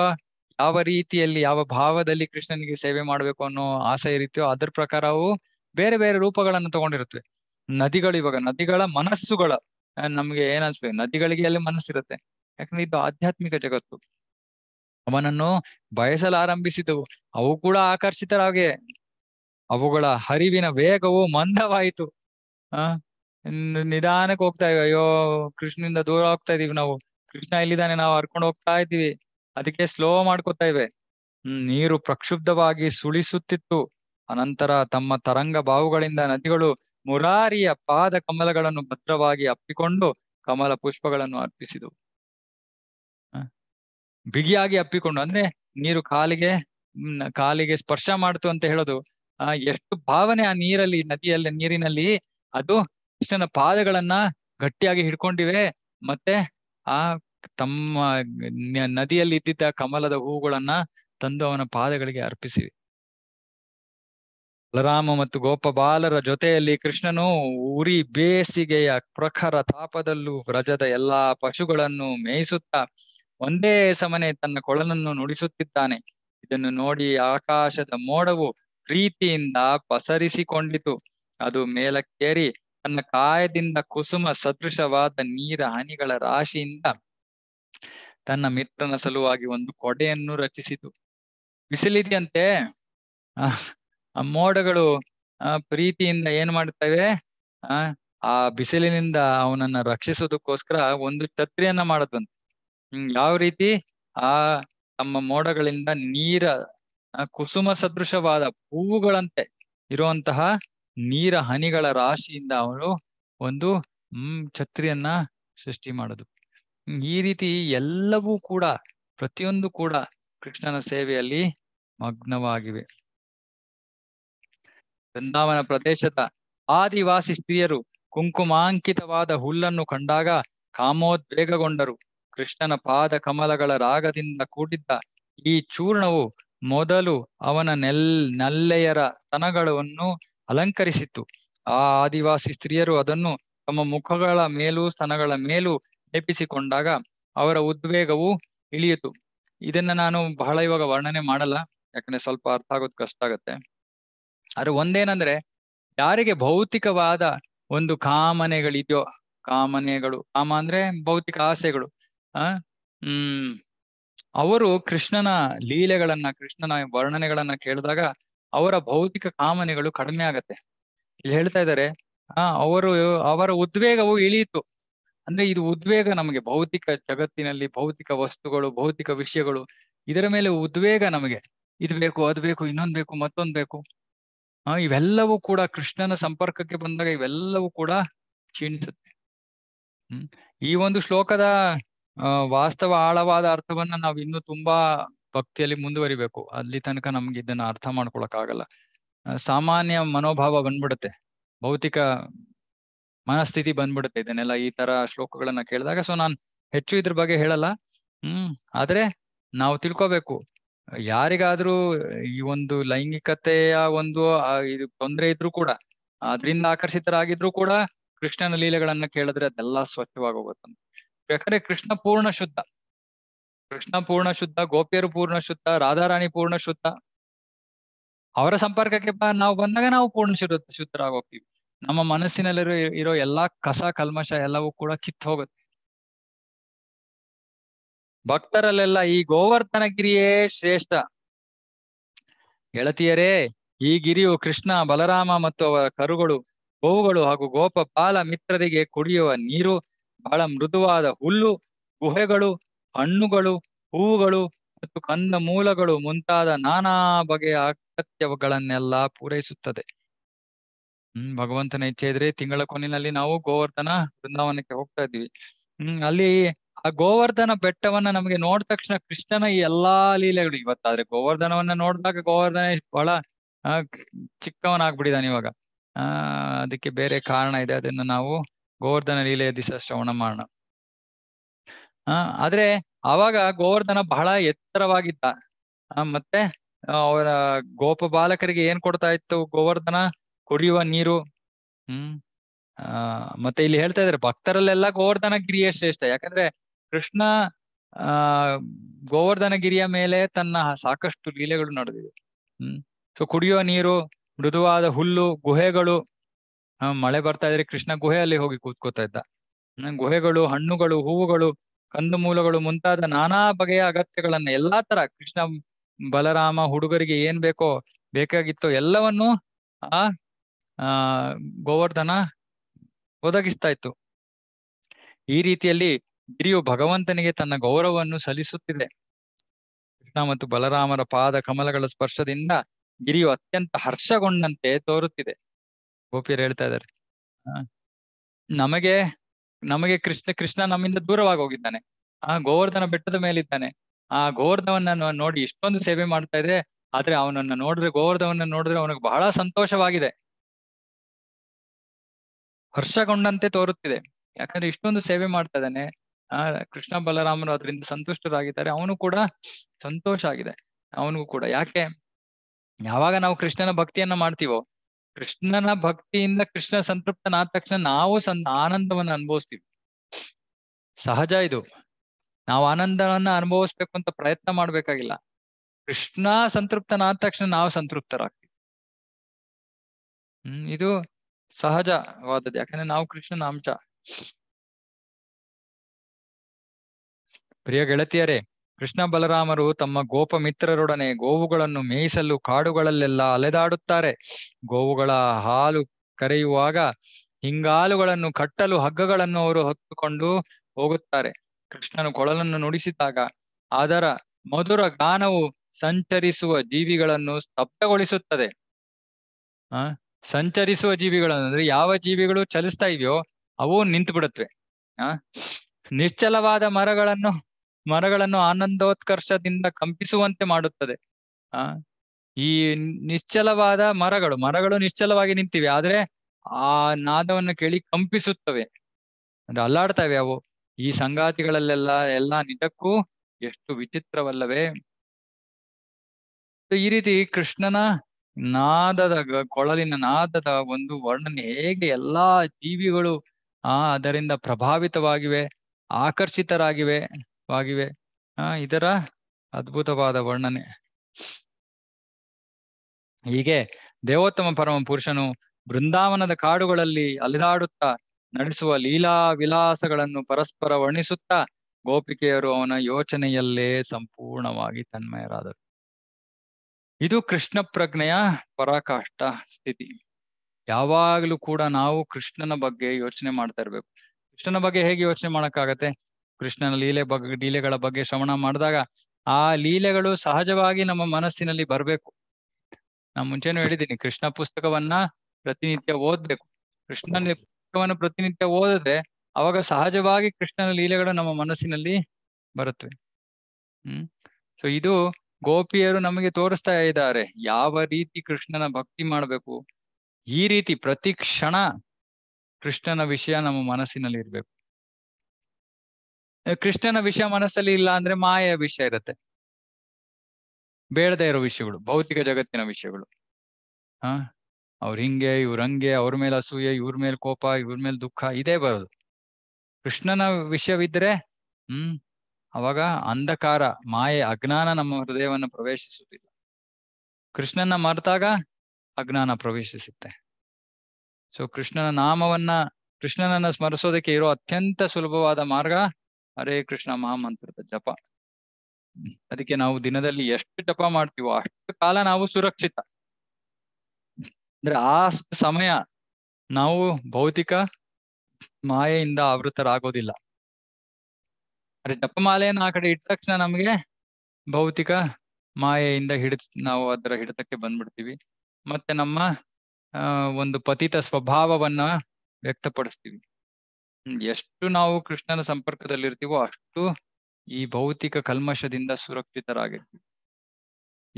ಯಾವ ರೀತಿಯಲ್ಲಿ ಯಾವ ಭಾವದಲ್ಲಿ ಕೃಷ್ಣನಿಗೆ ಸೇವೆ ಮಾಡಬೇಕು ಅನ್ನೋ ಆಸೆ ಇರುತ್ತೋ ಅದ್ರ ಅವು ಬೇರೆ ಬೇರೆ ರೂಪಗಳನ್ನು ತಗೊಂಡಿರುತ್ತವೆ ನದಿಗಳು ಇವಾಗ ನದಿಗಳ ಮನಸ್ಸುಗಳ ನಮ್ಗೆ ಏನನ್ಸ್ಬೇಕು ನದಿಗಳಿಗೆ ಅಲ್ಲಿ ಮನಸ್ಸಿರುತ್ತೆ ಯಾಕಂದ್ರೆ ಇದು ಆಧ್ಯಾತ್ಮಿಕ ಜಗತ್ತು ಅವನನ್ನು ಬಯಸಲಾರಂಭಿಸಿದವು ಅವು ಕೂಡ ಆಕರ್ಷಿತರಾಗೆ ಅವುಗಳ ಹರಿವಿನ ವೇಗವು ಮಂದವಾಯಿತು ಆ ನಿಧಾನಕ್ಕೆ ಹೋಗ್ತಾ ಇವೆ ಅಯ್ಯೋ ಕೃಷ್ಣನಿಂದ ದೂರ ಹೋಗ್ತಾ ಇದೀವಿ ನಾವು ಕೃಷ್ಣ ಇಲ್ಲಿದ್ದಾನೆ ನಾವು ಹರ್ಕೊಂಡು ಹೋಗ್ತಾ ಇದ್ದೀವಿ ಅದಕ್ಕೆ ಸ್ಲೋ ಮಾಡ್ಕೋತಾ ಇವೆ ನೀರು ಪ್ರಕ್ಷುಬ್ಧವಾಗಿ ಸುಳಿಸುತ್ತಿತ್ತು ಅನಂತರ ತಮ್ಮ ತರಂಗ ಬಾವುಗಳಿಂದ ನದಿಗಳು ಮುರಾರಿಯ ಪಾದ ಕಮಲಗಳನ್ನು ಭದ್ರವಾಗಿ ಅಪ್ಪಿಕೊಂಡು ಕಮಲ ಪುಷ್ಪಗಳನ್ನು ಅರ್ಪಿಸಿದವು ಬಿಗಿಯಾಗಿ ಅಪ್ಪಿಕೊಂಡು ಅಂದ್ರೆ ನೀರು ಕಾಲಿಗೆ ಕಾಲಿಗೆ ಸ್ಪರ್ಶ ಮಾಡ್ತು ಅಂತ ಹೇಳೋದು ಆ ಎಷ್ಟು ಭಾವನೆ ಆ ನೀರಲ್ಲಿ ನದಿಯಲ್ಲಿ ನೀರಿನಲ್ಲಿ ಅದು ಕೃಷ್ಣನ ಪಾದಗಳನ್ನ ಗಟ್ಟಿಯಾಗಿ ಹಿಡ್ಕೊಂಡಿವೆ ಮತ್ತೆ ಆ ತಮ್ಮ ನದಿಯಲ್ಲಿ ಇದ್ದಿದ್ದ ಕಮಲದ ಹೂಗಳನ್ನ ತಂದು ಅವನ ಪಾದಗಳಿಗೆ ಅರ್ಪಿಸಿವೆ ಬಲರಾಮ ಮತ್ತು ಗೋಪಬಾಲರ ಜೊತೆಯಲ್ಲಿ ಕೃಷ್ಣನು ಉರಿ ಬೇಸಿಗೆಯ ಪ್ರಖರ ತಾಪದಲ್ಲೂ ವ್ರಜದ ಎಲ್ಲಾ ಪಶುಗಳನ್ನು ಮೇಯಿಸುತ್ತಾ ಒಂದೇ ಸಮನೆ ತನ್ನ ಕೊಳನನ್ನು ನುಡಿಸುತ್ತಿದ್ದಾನೆ ಇದನ್ನು ನೋಡಿ ಆಕಾಶದ ಮೋಡವು ಪ್ರೀತಿಯಿಂದ ಪಸರಿಸಿಕೊಂಡಿತು ಅದು ಮೇಲಕ್ಕೇರಿ ತನ್ನ ಕಾಯದಿಂದ ಕುಸುಮ ಸದೃಶವಾದ ನೀರ ಹನಿಗಳ ರಾಶಿಯಿಂದ ತನ್ನ ಮಿತ್ರನ ಸಲುವಾಗಿ ಒಂದು ಕೊಡೆಯನ್ನು ರಚಿಸಿತು ಬಿಸಿಲಿದೆಯಂತೆ ಆ ಮೋಡಗಳು ಆ ಪ್ರೀತಿಯಿಂದ ಏನ್ ಮಾಡ್ತವೆ ಆ ಆ ಬಿಸಿಲಿನಿಂದ ಅವನನ್ನ ರಕ್ಷಿಸೋದಕ್ಕೋಸ್ಕರ ಒಂದು ಛತ್ರಿಯನ್ನ ಮಾಡದಂತೆ ಹ್ಮ್ ಯಾವ ರೀತಿ ಆ ತಮ್ಮ ಮೋಡಗಳಿಂದ ನೀರ ಕುಸುಮ ಸದೃಶವಾದ ಹೂವುಗಳಂತೆ ಇರುವಂತಹ ನೀರ ಹನಿಗಳ ರಾಶಿಯಿಂದ ಅವನು ಒಂದು ಹ್ಮ್ ಛತ್ರಿಯನ್ನ ಸೃಷ್ಟಿ ಮಾಡೋದು ಈ ರೀತಿ ಎಲ್ಲವೂ ಕೂಡ ಪ್ರತಿಯೊಂದು ಕೂಡ ಕೃಷ್ಣನ ಸೇವೆಯಲ್ಲಿ ಮಗ್ನವಾಗಿವೆ ವೃಂದಾವನ ಪ್ರದೇಶದ ಆದಿವಾಸಿ ಸ್ತ್ರೀಯರು ಕುಂಕುಮಾಂಕಿತವಾದ ಹುಲ್ಲನ್ನು ಕಂಡಾಗ ಕಾಮೋದ್ವೇಗಗೊಂಡರು ಕೃಷ್ಣನ ಪಾದ ಕಮಲಗಳ ರಾಗದಿಂದ ಕೂಡಿದ್ದ ಈ ಚೂರ್ಣವು ಮೊದಲು ಅವನ ನೆಲ್ ನಲ್ಲೆಯರ ಸ್ತನಗಳನ್ನು ಅಲಂಕರಿಸಿತ್ತು ಆ ಆದಿವಾಸಿ ಸ್ತ್ರೀಯರು ಅದನ್ನು ತಮ್ಮ ಮುಖಗಳ ಮೇಲೂ ಸ್ತನಗಳ ಮೇಲೂ ನೆಪಿಸಿಕೊಂಡಾಗ ಅವರ ಉದ್ವೇಗವು ಇಳಿಯಿತು ಇದನ್ನ ನಾನು ಬಹಳ ಇವಾಗ ವರ್ಣನೆ ಮಾಡಲ್ಲ ಯಾಕಂದ್ರೆ ಸ್ವಲ್ಪ ಅರ್ಥ ಆಗೋದು ಕಷ್ಟ ಆಗತ್ತೆ ಆದ್ರೆ ಒಂದೇನಂದ್ರೆ ಯಾರಿಗೆ ಭೌತಿಕವಾದ ಒಂದು ಕಾಮನೆಗಳಿದೆಯೋ ಕಾಮನೆಗಳು ಕಾಮ ಅಂದ್ರೆ ಭೌತಿಕ ಆಸೆಗಳು ಆ ಹ್ಮ್ ಅವರು ಕೃಷ್ಣನ ಲೀಲೆಗಳನ್ನ ಕೃಷ್ಣನ ವರ್ಣನೆಗಳನ್ನ ಕೇಳಿದಾಗ ಅವರ ಭೌತಿಕ ಕಾಮನೆಗಳು ಕಡಿಮೆ ಆಗತ್ತೆ ಇಲ್ಲಿ ಹೇಳ್ತಾ ಇದ್ದಾರೆ ಆ ಅವರು ಅವರ ಉದ್ವೇಗವು ಇಳಿಯಿತು ಅಂದ್ರೆ ಇದು ಉದ್ವೇಗ ನಮಗೆ ಭೌತಿಕ ಜಗತ್ತಿನಲ್ಲಿ ಭೌತಿಕ ವಸ್ತುಗಳು ಭೌತಿಕ ವಿಷಯಗಳು ಇದರ ಮೇಲೆ ಉದ್ವೇಗ ನಮಗೆ ಇದು ಬೇಕು ಅದು ಬೇಕು ಇನ್ನೊಂದ್ ಬೇಕು ಮತ್ತೊಂದ್ ಬೇಕು ಆ ಇವೆಲ್ಲವೂ ಕೂಡ ಕೃಷ್ಣನ ಸಂಪರ್ಕಕ್ಕೆ ಬಂದಾಗ ಇವೆಲ್ಲವೂ ಕೂಡ ಕ್ಷೀಣಿಸುತ್ತೆ ಹ್ಮ್ ಈ ಒಂದು ಶ್ಲೋಕದ ವಾಸ್ತವ ಆಳವಾದ ಅರ್ಥವನ್ನ ನಾವು ಇನ್ನೂ ತುಂಬಾ ಭಕ್ತಿಯಲ್ಲಿ ಮುಂದುವರಿಬೇಕು ಅಲ್ಲಿ ತನಕ ನಮ್ಗೆ ಇದನ್ನ ಅರ್ಥ ಮಾಡ್ಕೊಳಕ್ ಆಗಲ್ಲ ಸಾಮಾನ್ಯ ಮನೋಭಾವ ಬಂದ್ಬಿಡುತ್ತೆ ಭೌತಿಕ ಮನಸ್ಥಿತಿ ಬಂದ್ಬಿಡುತ್ತೆ ಇದನ್ನೆಲ್ಲ ಈ ತರ ಶ್ಲೋಕಗಳನ್ನ ಕೇಳಿದಾಗ ಸೊ ನಾನು ಹೆಚ್ಚು ಇದ್ರ ಬಗ್ಗೆ ಹೇಳಲ್ಲ ಹ್ಮ್ ಆದ್ರೆ ನಾವು ತಿಳ್ಕೊಬೇಕು ಯಾರಿಗಾದ್ರೂ ಈ ಒಂದು ಲೈಂಗಿಕತೆಯ ಒಂದು ಇದು ತೊಂದ್ರೆ ಇದ್ರೂ ಕೂಡ ಅದರಿಂದ ಆಕರ್ಷಿತರಾಗಿದ್ರು ಕೂಡ ಕೃಷ್ಣನ ಲೀಲೆಗಳನ್ನ ಕೇಳಿದ್ರೆ ಅದೆಲ್ಲ ಸ್ವಚ್ಛವಾಗೋಗುತ್ತಂತ ಯಾಕಂದ್ರೆ ಕೃಷ್ಣ ಪೂರ್ಣ ಶುದ್ಧ ಕೃಷ್ಣ ಪೂರ್ಣ ಶುದ್ಧ ಗೋಪಿಯರು ಪೂರ್ಣ ಶುದ್ಧ ರಾಧಾರಾಣಿ ಪೂರ್ಣ ಶುದ್ಧ ಅವರ ಸಂಪರ್ಕಕ್ಕೆ ನಾವು ಬಂದಾಗ ನಾವು ಪೂರ್ಣ ಶುದ್ಧ ಶುದ್ಧರಾಗೋಗ್ತೀವಿ ನಮ್ಮ ಮನಸ್ಸಿನಲ್ಲಿರೋ ಇರೋ ಎಲ್ಲಾ ಕಸ ಕಲ್ಮಶ ಎಲ್ಲವೂ ಕೂಡ ಕಿತ್ತು ಹೋಗುತ್ತೆ ಭಕ್ತರಲ್ಲೆಲ್ಲ ಈ ಗೋವರ್ಧನ ಗಿರಿಯೇ ಶ್ರೇಷ್ಠ ಗೆಳತಿಯರೇ ಈ ಗಿರಿಯು ಕೃಷ್ಣ ಬಲರಾಮ ಮತ್ತು ಅವರ ಕರುಗಳು ಗೋವುಗಳು ಹಾಗೂ ಗೋಪ ಬಾಲ ಮಿತ್ರರಿಗೆ ಕುಡಿಯುವ ನೀರು ಬಹಳ ಮೃದುವಾದ ಹುಲ್ಲು ಗುಹೆಗಳು ಹಣ್ಣುಗಳು ಹೂವುಗಳು ಮತ್ತು ಕಂದ ಮೂಲಗಳು ಮುಂತಾದ ನಾನಾ ಬಗೆಯ ಅಗತ್ಯಗಳನ್ನೆಲ್ಲ ಪೂರೈಸುತ್ತದೆ ಹ್ಮ್ ಭಗವಂತನ ಇಚ್ಛೆ ಇದ್ರೆ ತಿಂಗಳ ಕೊನೆಯಲ್ಲಿ ನಾವು ಗೋವರ್ಧನ ಬೃಂದಾವನಕ್ಕೆ ಹೋಗ್ತಾ ಇದ್ವಿ ಹ್ಮ್ ಅಲ್ಲಿ ಆ ಗೋವರ್ಧನ ಬೆಟ್ಟವನ್ನ ನಮ್ಗೆ ನೋಡಿದ ತಕ್ಷಣ ಕೃಷ್ಣನ ಈ ಎಲ್ಲಾ ಲೀಲೆಗಳು ಇವತ್ತಾದ್ರೆ ಗೋವರ್ಧನವನ್ನ ನೋಡಿದಾಗ ಗೋವರ್ಧನ ಬಹಳ ಆ ಚಿಕ್ಕವನಾಗ್ಬಿಟ್ಟಿದ್ದಾನೆ ಇವಾಗ ಆ ಅದಕ್ಕೆ ಬೇರೆ ಕಾರಣ ಇದೆ ಅದನ್ನ ನಾವು ಗೋವರ್ಧನ ಲೀಲೆಯ ದಿಸ ಶ್ರವಣ ಮಾಡೋಣ ಆ ಆದ್ರೆ ಅವಾಗ ಗೋವರ್ಧನ ಬಹಳ ಎತ್ತರವಾಗಿದ್ದ ಮತ್ತೆ ಅವರ ಗೋಪ ಬಾಲಕರಿಗೆ ಏನ್ ಕೊಡ್ತಾ ಇತ್ತು ಗೋವರ್ಧನ ಕುಡಿಯುವ ನೀರು ಹ್ಮ್ ಆ ಮತ್ತೆ ಇಲ್ಲಿ ಹೇಳ್ತಾ ಇದಾರೆ ಭಕ್ತರಲ್ಲೆಲ್ಲ ಗೋವರ್ಧನ ಗಿರಿಯ ಶ್ರೇಷ್ಠ ಯಾಕಂದ್ರೆ ಕೃಷ್ಣ ಆ ಗಿರಿಯ ಮೇಲೆ ತನ್ನ ಸಾಕಷ್ಟು ಲೀಲೆಗಳು ನಡೆದಿವೆ ಹ್ಮ್ ಸೊ ಕುಡಿಯುವ ನೀರು ಮೃದುವಾದ ಹುಲ್ಲು ಗುಹೆಗಳು ಮಳೆ ಬರ್ತಾ ಇದ್ರೆ ಕೃಷ್ಣ ಗುಹೆಯಲ್ಲಿ ಹೋಗಿ ಕೂತ್ಕೋತಾ ಇದ್ದ ಗುಹೆಗಳು ಹಣ್ಣುಗಳು ಹೂವುಗಳು ಕಂದು ಮೂಲಗಳು ಮುಂತಾದ ನಾನಾ ಬಗೆಯ ಅಗತ್ಯಗಳನ್ನ ಎಲ್ಲಾ ತರ ಕೃಷ್ಣ ಬಲರಾಮ ಹುಡುಗರಿಗೆ ಏನ್ ಬೇಕೋ ಬೇಕಾಗಿತ್ತೋ ಎಲ್ಲವನ್ನು ಆ ಆ ಗೋವರ್ಧನ ಒದಗಿಸ್ತಾ ಇತ್ತು ಈ ರೀತಿಯಲ್ಲಿ ಗಿರಿಯು ಭಗವಂತನಿಗೆ ತನ್ನ ಗೌರವವನ್ನು ಸಲ್ಲಿಸುತ್ತಿದೆ ಕೃಷ್ಣ ಮತ್ತು ಬಲರಾಮರ ಪಾದ ಕಮಲಗಳ ಸ್ಪರ್ಶದಿಂದ ಗಿರಿಯು ಅತ್ಯಂತ ಹರ್ಷಗೊಂಡಂತೆ ತೋರುತ್ತಿದೆ ಗೋಪಿಯರು ಹೇಳ್ತಾ ಇದ್ದಾರೆ ನಮಗೆ ನಮಗೆ ಕೃಷ್ಣ ಕೃಷ್ಣ ನಮ್ಮಿಂದ ದೂರವಾಗಿ ಹೋಗಿದ್ದಾನೆ ಆ ಗೋವರ್ಧನ ಬೆಟ್ಟದ ಮೇಲಿದ್ದಾನೆ ಆ ಗೋವರ್ಧವನ್ನ ನೋಡಿ ಇಷ್ಟೊಂದು ಸೇವೆ ಮಾಡ್ತಾ ಇದೆ ಆದ್ರೆ ಅವನನ್ನ ನೋಡಿದ್ರೆ ಗೋವರ್ಧವನ್ನ ನೋಡಿದ್ರೆ ಅವನಿಗೆ ಬಹಳ ಸಂತೋಷವಾಗಿದೆ ಹರ್ಷಗೊಂಡಂತೆ ತೋರುತ್ತಿದೆ ಯಾಕಂದ್ರೆ ಇಷ್ಟೊಂದು ಸೇವೆ ಮಾಡ್ತಾ ಇದ್ದಾನೆ ಆ ಕೃಷ್ಣ ಬಲರಾಮರು ಅದರಿಂದ ಸಂತುಷ್ಟರಾಗಿದ್ದಾರೆ ಅವನು ಕೂಡ ಸಂತೋಷ ಆಗಿದೆ ಅವನಿಗೂ ಕೂಡ ಯಾಕೆ ಯಾವಾಗ ನಾವು ಕೃಷ್ಣನ ಭಕ್ತಿಯನ್ನ ಮಾಡ್ತೀವೋ ಕೃಷ್ಣನ ಭಕ್ತಿಯಿಂದ ಕೃಷ್ಣ ಸಂತೃಪ್ತನಾದ ತಕ್ಷಣ ನಾವು ಸನ್ ಆನಂದವನ್ನ ಅನುಭವಿಸ್ತೀವಿ ಸಹಜ ಇದು ನಾವು ಆನಂದವನ್ನ ಅನುಭವಿಸ್ಬೇಕು ಅಂತ ಪ್ರಯತ್ನ ಮಾಡ್ಬೇಕಾಗಿಲ್ಲ ಕೃಷ್ಣ ಸಂತೃಪ್ತನಾದ ತಕ್ಷಣ ನಾವು ಸಂತೃಪ್ತರಾಗ್ತೀವಿ ಹ್ಮ್ ಇದು ಸಹಜವಾದದ್ದು ಯಾಕಂದ್ರೆ ನಾವು ಕೃಷ್ಣನ ಅಂಶ ಪ್ರಿಯ ಗೆಳತಿಯರೇ ಕೃಷ್ಣ ಬಲರಾಮರು ತಮ್ಮ ಗೋಪ ಮಿತ್ರರೊಡನೆ ಗೋವುಗಳನ್ನು ಮೇಯಿಸಲು ಕಾಡುಗಳಲ್ಲೆಲ್ಲ ಅಲೆದಾಡುತ್ತಾರೆ ಗೋವುಗಳ ಹಾಲು ಕರೆಯುವಾಗ ಹಿಂಗಾಲುಗಳನ್ನು ಕಟ್ಟಲು ಹಗ್ಗಗಳನ್ನು ಅವರು ಹೊತ್ತುಕೊಂಡು ಹೋಗುತ್ತಾರೆ ಕೃಷ್ಣನು ಕೊಳಲನ್ನು ನುಡಿಸಿದಾಗ ಅದರ ಮಧುರ ಗಾನವು ಸಂಚರಿಸುವ ಜೀವಿಗಳನ್ನು ಸ್ತಬ್ಧಗೊಳಿಸುತ್ತದೆ ಆ ಸಂಚರಿಸುವ ಜೀವಿಗಳು ಅಂದ್ರೆ ಯಾವ ಜೀವಿಗಳು ಚಲಿಸ್ತಾ ಇದೆಯೋ ಅವು ನಿಂತು ಬಿಡುತ್ತವೆ ಆ ನಿಶ್ಚಲವಾದ ಮರಗಳನ್ನು ಮರಗಳನ್ನು ಆನಂದೋತ್ಕರ್ಷದಿಂದ ಕಂಪಿಸುವಂತೆ ಮಾಡುತ್ತದೆ ಆ ಈ ನಿಶ್ಚಲವಾದ ಮರಗಳು ಮರಗಳು ನಿಶ್ಚಲವಾಗಿ ನಿಂತಿವೆ ಆದ್ರೆ ಆ ನಾದವನ್ನು ಕೇಳಿ ಕಂಪಿಸುತ್ತವೆ ಅಂದ್ರೆ ಅಲ್ಲಾಡ್ತವೆ ಅವು ಈ ಸಂಗಾತಿಗಳಲ್ಲೆಲ್ಲ ಎಲ್ಲಾ ನಿಜಕ್ಕೂ ಎಷ್ಟು ವಿಚಿತ್ರವಲ್ಲವೇ ಈ ರೀತಿ ಕೃಷ್ಣನ ನಾದದ ಕೊಳಲಿನ ನಾದದ ಒಂದು ವರ್ಣನೆ ಹೇಗೆ ಎಲ್ಲಾ ಜೀವಿಗಳು ಆ ಅದರಿಂದ ಪ್ರಭಾವಿತವಾಗಿವೆ ಆಕರ್ಷಿತರಾಗಿವೆ ವಾಗಿವೆ ಆ ಇದರ ಅದ್ಭುತವಾದ ವರ್ಣನೆ ಹೀಗೆ ದೇವೋತ್ತಮ ಪರಮ ಪುರುಷನು ಬೃಂದಾವನದ ಕಾಡುಗಳಲ್ಲಿ ಅಲಿದಾಡುತ್ತಾ ನಡೆಸುವ ಲೀಲಾ ವಿಲಾಸಗಳನ್ನು ಪರಸ್ಪರ ವರ್ಣಿಸುತ್ತಾ ಗೋಪಿಕೆಯರು ಅವನ ಯೋಚನೆಯಲ್ಲೇ ಸಂಪೂರ್ಣವಾಗಿ ತನ್ಮಯರಾದರು ಇದು ಕೃಷ್ಣ ಪ್ರಜ್ಞೆಯ ಪರಾಕಾಷ್ಟ ಸ್ಥಿತಿ ಯಾವಾಗಲೂ ಕೂಡ ನಾವು ಕೃಷ್ಣನ ಬಗ್ಗೆ ಯೋಚನೆ ಮಾಡ್ತಾ ಇರ್ಬೇಕು ಕೃಷ್ಣನ ಬಗ್ಗೆ ಹೇಗೆ ಯೋಚನೆ ಮಾಡಕ್ಕಾಗತ್ತೆ ಕೃಷ್ಣನ ಲೀಲೆ ಬಗ್ಗೆ ಲೀಲೆಗಳ ಬಗ್ಗೆ ಶ್ರವಣ ಮಾಡಿದಾಗ ಆ ಲೀಲೆಗಳು ಸಹಜವಾಗಿ ನಮ್ಮ ಮನಸ್ಸಿನಲ್ಲಿ ಬರಬೇಕು ನಾನು ಮುಂಚೆನೂ ಹೇಳಿದ್ದೀನಿ ಕೃಷ್ಣ ಪುಸ್ತಕವನ್ನ ಪ್ರತಿನಿತ್ಯ ಓದ್ಬೇಕು ಕೃಷ್ಣನ ಪುಸ್ತಕವನ್ನು ಪ್ರತಿನಿತ್ಯ ಓದಿದ್ರೆ ಅವಾಗ ಸಹಜವಾಗಿ ಕೃಷ್ಣನ ಲೀಲೆಗಳು ನಮ್ಮ ಮನಸ್ಸಿನಲ್ಲಿ ಬರುತ್ತವೆ ಹ್ಮ್ ಸೊ ಇದು ಗೋಪಿಯರು ನಮಗೆ ತೋರಿಸ್ತಾ ಇದ್ದಾರೆ ಯಾವ ರೀತಿ ಕೃಷ್ಣನ ಭಕ್ತಿ ಮಾಡಬೇಕು ಈ ರೀತಿ ಪ್ರತಿ ಕ್ಷಣ ಕೃಷ್ಣನ ವಿಷಯ ನಮ್ಮ ಮನಸ್ಸಿನಲ್ಲಿ ಇರ್ಬೇಕು ಕೃಷ್ಣನ ವಿಷಯ ಮನಸ್ಸಲ್ಲಿ ಇಲ್ಲ ಅಂದ್ರೆ ಮಾಯೆಯ ವಿಷಯ ಇರುತ್ತೆ ಬೇಡದೇ ಇರೋ ವಿಷಯಗಳು ಭೌತಿಕ ಜಗತ್ತಿನ ವಿಷಯಗಳು ಹಾ ಅವ್ರ ಹಿಂಗೆ ಇವ್ರ ಹಂಗೆ ಅವ್ರ ಮೇಲೆ ಅಸೂಯೆ ಇವ್ರ ಮೇಲೆ ಕೋಪ ಇವ್ರ ಮೇಲೆ ದುಃಖ ಇದೇ ಬರೋದು ಕೃಷ್ಣನ ವಿಷಯವಿದ್ರೆ ಹ್ಮ್ ಅವಾಗ ಅಂಧಕಾರ ಮಾಯೆ ಅಜ್ಞಾನ ನಮ್ಮ ಹೃದಯವನ್ನು ಪ್ರವೇಶಿಸುದಿಲ್ಲ ಕೃಷ್ಣನ ಮರೆತಾಗ ಅಜ್ಞಾನ ಪ್ರವೇಶಿಸುತ್ತೆ ಸೊ ಕೃಷ್ಣನ ನಾಮವನ್ನ ಕೃಷ್ಣನನ್ನ ಸ್ಮರಿಸೋದಕ್ಕೆ ಇರೋ ಅತ್ಯಂತ ಸುಲಭವಾದ ಮಾರ್ಗ ಹರೇ ಕೃಷ್ಣ ಮಹಾಮಂತ್ರದ ಜಪ ಅದಕ್ಕೆ ನಾವು ದಿನದಲ್ಲಿ ಎಷ್ಟು ಜಪ ಮಾಡ್ತೀವೋ ಅಷ್ಟು ಕಾಲ ನಾವು ಸುರಕ್ಷಿತ ಅಂದ್ರೆ ಆ ಸಮಯ ನಾವು ಭೌತಿಕ ಮಾಯೆಯಿಂದ ಆವೃತರಾಗೋದಿಲ್ಲ ಅದೇ ಜಪಮಾಲೆಯನ್ನು ಆ ಕಡೆ ಇಟ್ಟ ತಕ್ಷಣ ನಮ್ಗೆ ಭೌತಿಕ ಮಾಯೆಯಿಂದ ಹಿಡ ನಾವು ಅದರ ಹಿಡಿತಕ್ಕೆ ಬಂದ್ಬಿಡ್ತೀವಿ ಮತ್ತೆ ನಮ್ಮ ಒಂದು ಪತಿತ ಸ್ವಭಾವವನ್ನ ವ್ಯಕ್ತಪಡಿಸ್ತೀವಿ ಎಷ್ಟು ನಾವು ಕೃಷ್ಣನ ಸಂಪರ್ಕದಲ್ಲಿರ್ತೀವೋ ಅಷ್ಟು ಈ ಭೌತಿಕ ಕಲ್ಮಶದಿಂದ ಸುರಕ್ಷಿತರಾಗಿರ್ತೀವಿ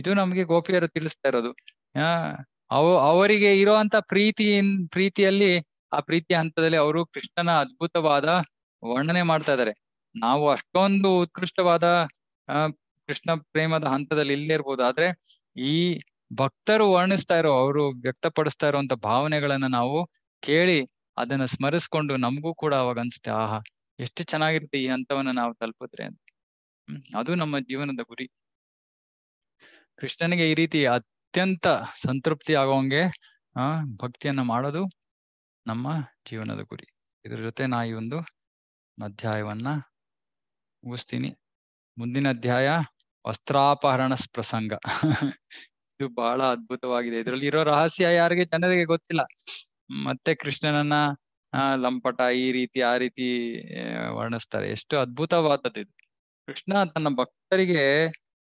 ಇದು ನಮ್ಗೆ ಗೋಪಿಯರು ತಿಳಿಸ್ತಾ ಇರೋದು ಅವ ಅವರಿಗೆ ಇರೋಂತ ಪ್ರೀತಿ ಪ್ರೀತಿಯಲ್ಲಿ ಆ ಪ್ರೀತಿಯ ಹಂತದಲ್ಲಿ ಅವರು ಕೃಷ್ಣನ ಅದ್ಭುತವಾದ ವರ್ಣನೆ ಮಾಡ್ತಾ ಇದ್ದಾರೆ ನಾವು ಅಷ್ಟೊಂದು ಉತ್ಕೃಷ್ಟವಾದ ಕೃಷ್ಣ ಪ್ರೇಮದ ಹಂತದಲ್ಲಿ ಇಲ್ಲೇ ಇರ್ಬೋದು ಆದ್ರೆ ಈ ಭಕ್ತರು ವರ್ಣಿಸ್ತಾ ಇರೋ ಅವರು ವ್ಯಕ್ತಪಡಿಸ್ತಾ ಇರುವಂತ ಭಾವನೆಗಳನ್ನ ನಾವು ಕೇಳಿ ಅದನ್ನ ಸ್ಮರಿಸ್ಕೊಂಡು ನಮಗೂ ಕೂಡ ಅವಾಗ ಅನ್ಸುತ್ತೆ ಆಹಾ ಎಷ್ಟು ಚೆನ್ನಾಗಿರುತ್ತೆ ಈ ಹಂತವನ್ನ ನಾವು ತಲುಪಿದ್ರೆ ಅಂತ ಅದು ನಮ್ಮ ಜೀವನದ ಗುರಿ ಕೃಷ್ಣನಿಗೆ ಈ ರೀತಿ ಅತ್ಯಂತ ಸಂತೃಪ್ತಿ ಆಗೋಂಗೆ ಆ ಭಕ್ತಿಯನ್ನ ಮಾಡೋದು ನಮ್ಮ ಜೀವನದ ಗುರಿ ಇದ್ರ ಜೊತೆ ನಾ ಈ ಒಂದು ಅಧ್ಯಾಯವನ್ನ ಮುಗಿಸ್ತೀನಿ ಮುಂದಿನ ಅಧ್ಯಾಯ ವಸ್ತ್ರಾಪಹರಣ ಪ್ರಸಂಗ ಇದು ಬಹಳ ಅದ್ಭುತವಾಗಿದೆ ಇದರಲ್ಲಿ ಇರೋ ರಹಸ್ಯ ಯಾರಿಗೆ ಜನರಿಗೆ ಗೊತ್ತಿಲ್ಲ ಮತ್ತೆ ಕೃಷ್ಣನನ್ನ ಲಂಪಟ ಈ ರೀತಿ ಆ ರೀತಿ ವರ್ಣಿಸ್ತಾರೆ ಎಷ್ಟು ಅದ್ಭುತವಾದದ್ದು ಇದು ಕೃಷ್ಣ ತನ್ನ ಭಕ್ತರಿಗೆ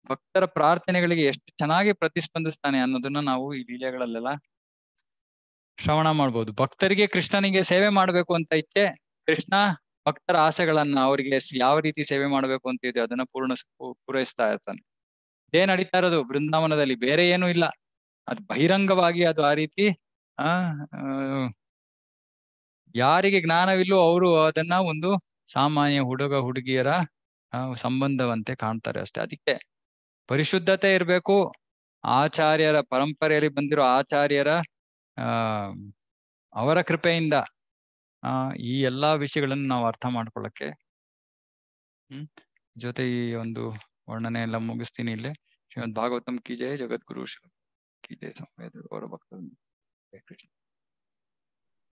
ಭಕ್ತರ ಪ್ರಾರ್ಥನೆಗಳಿಗೆ ಎಷ್ಟು ಚೆನ್ನಾಗಿ ಪ್ರತಿಸ್ಪಂದಿಸ್ತಾನೆ ಅನ್ನೋದನ್ನ ನಾವು ಈ ಲೀಲೆಗಳಲ್ಲೆಲ್ಲ ಶ್ರವಣ ಮಾಡ್ಬೋದು ಭಕ್ತರಿಗೆ ಕೃಷ್ಣನಿಗೆ ಸೇವೆ ಮಾಡ್ಬೇಕು ಅಂತ ಇಚ್ಛೆ ಕೃಷ್ಣ ಭಕ್ತರ ಆಸೆಗಳನ್ನ ಅವರಿಗೆ ಯಾವ ರೀತಿ ಸೇವೆ ಮಾಡಬೇಕು ಅಂತ ಇದೆ ಅದನ್ನ ಪೂರ್ಣ ಪೂರೈಸ್ತಾ ಇರ್ತಾನೆ ಇದೇ ನಡೀತಾ ಇರೋದು ಬೃಂದಾವನದಲ್ಲಿ ಬೇರೆ ಏನೂ ಇಲ್ಲ ಅದು ಬಹಿರಂಗವಾಗಿ ಅದು ಆ ರೀತಿ ಆ ಯಾರಿಗೆ ಜ್ಞಾನವಿಲ್ಲೋ ಅವರು ಅದನ್ನ ಒಂದು ಸಾಮಾನ್ಯ ಹುಡುಗ ಹುಡುಗಿಯರ ಸಂಬಂಧವಂತೆ ಕಾಣ್ತಾರೆ ಅಷ್ಟೇ ಅದಕ್ಕೆ ಪರಿಶುದ್ಧತೆ ಇರಬೇಕು ಆಚಾರ್ಯರ ಪರಂಪರೆಯಲ್ಲಿ ಬಂದಿರೋ ಆಚಾರ್ಯರ ಅವರ ಕೃಪೆಯಿಂದ ಆ ಈ ಎಲ್ಲಾ ವಿಷಯಗಳನ್ನು ನಾವು ಅರ್ಥ ಮಾಡ್ಕೊಳ್ಳಕ್ಕೆ ಹ್ಮ್ ಜೊತೆ ಈ ಒಂದು ವರ್ಣನೆ ಎಲ್ಲ ಮುಗಿಸ್ತೀನಿ ಇಲ್ಲೇ ಶ್ರೀಮದ್ ಭಾಗವತಂ ಕಿ ಜಯ ಜಗದ್ಗುರು ಶ್ರೀ ಕಿ ಜಯ ಸಂವೇದ ಗೌರವ ಭಕ್ತ ಕೃಷ್ಣ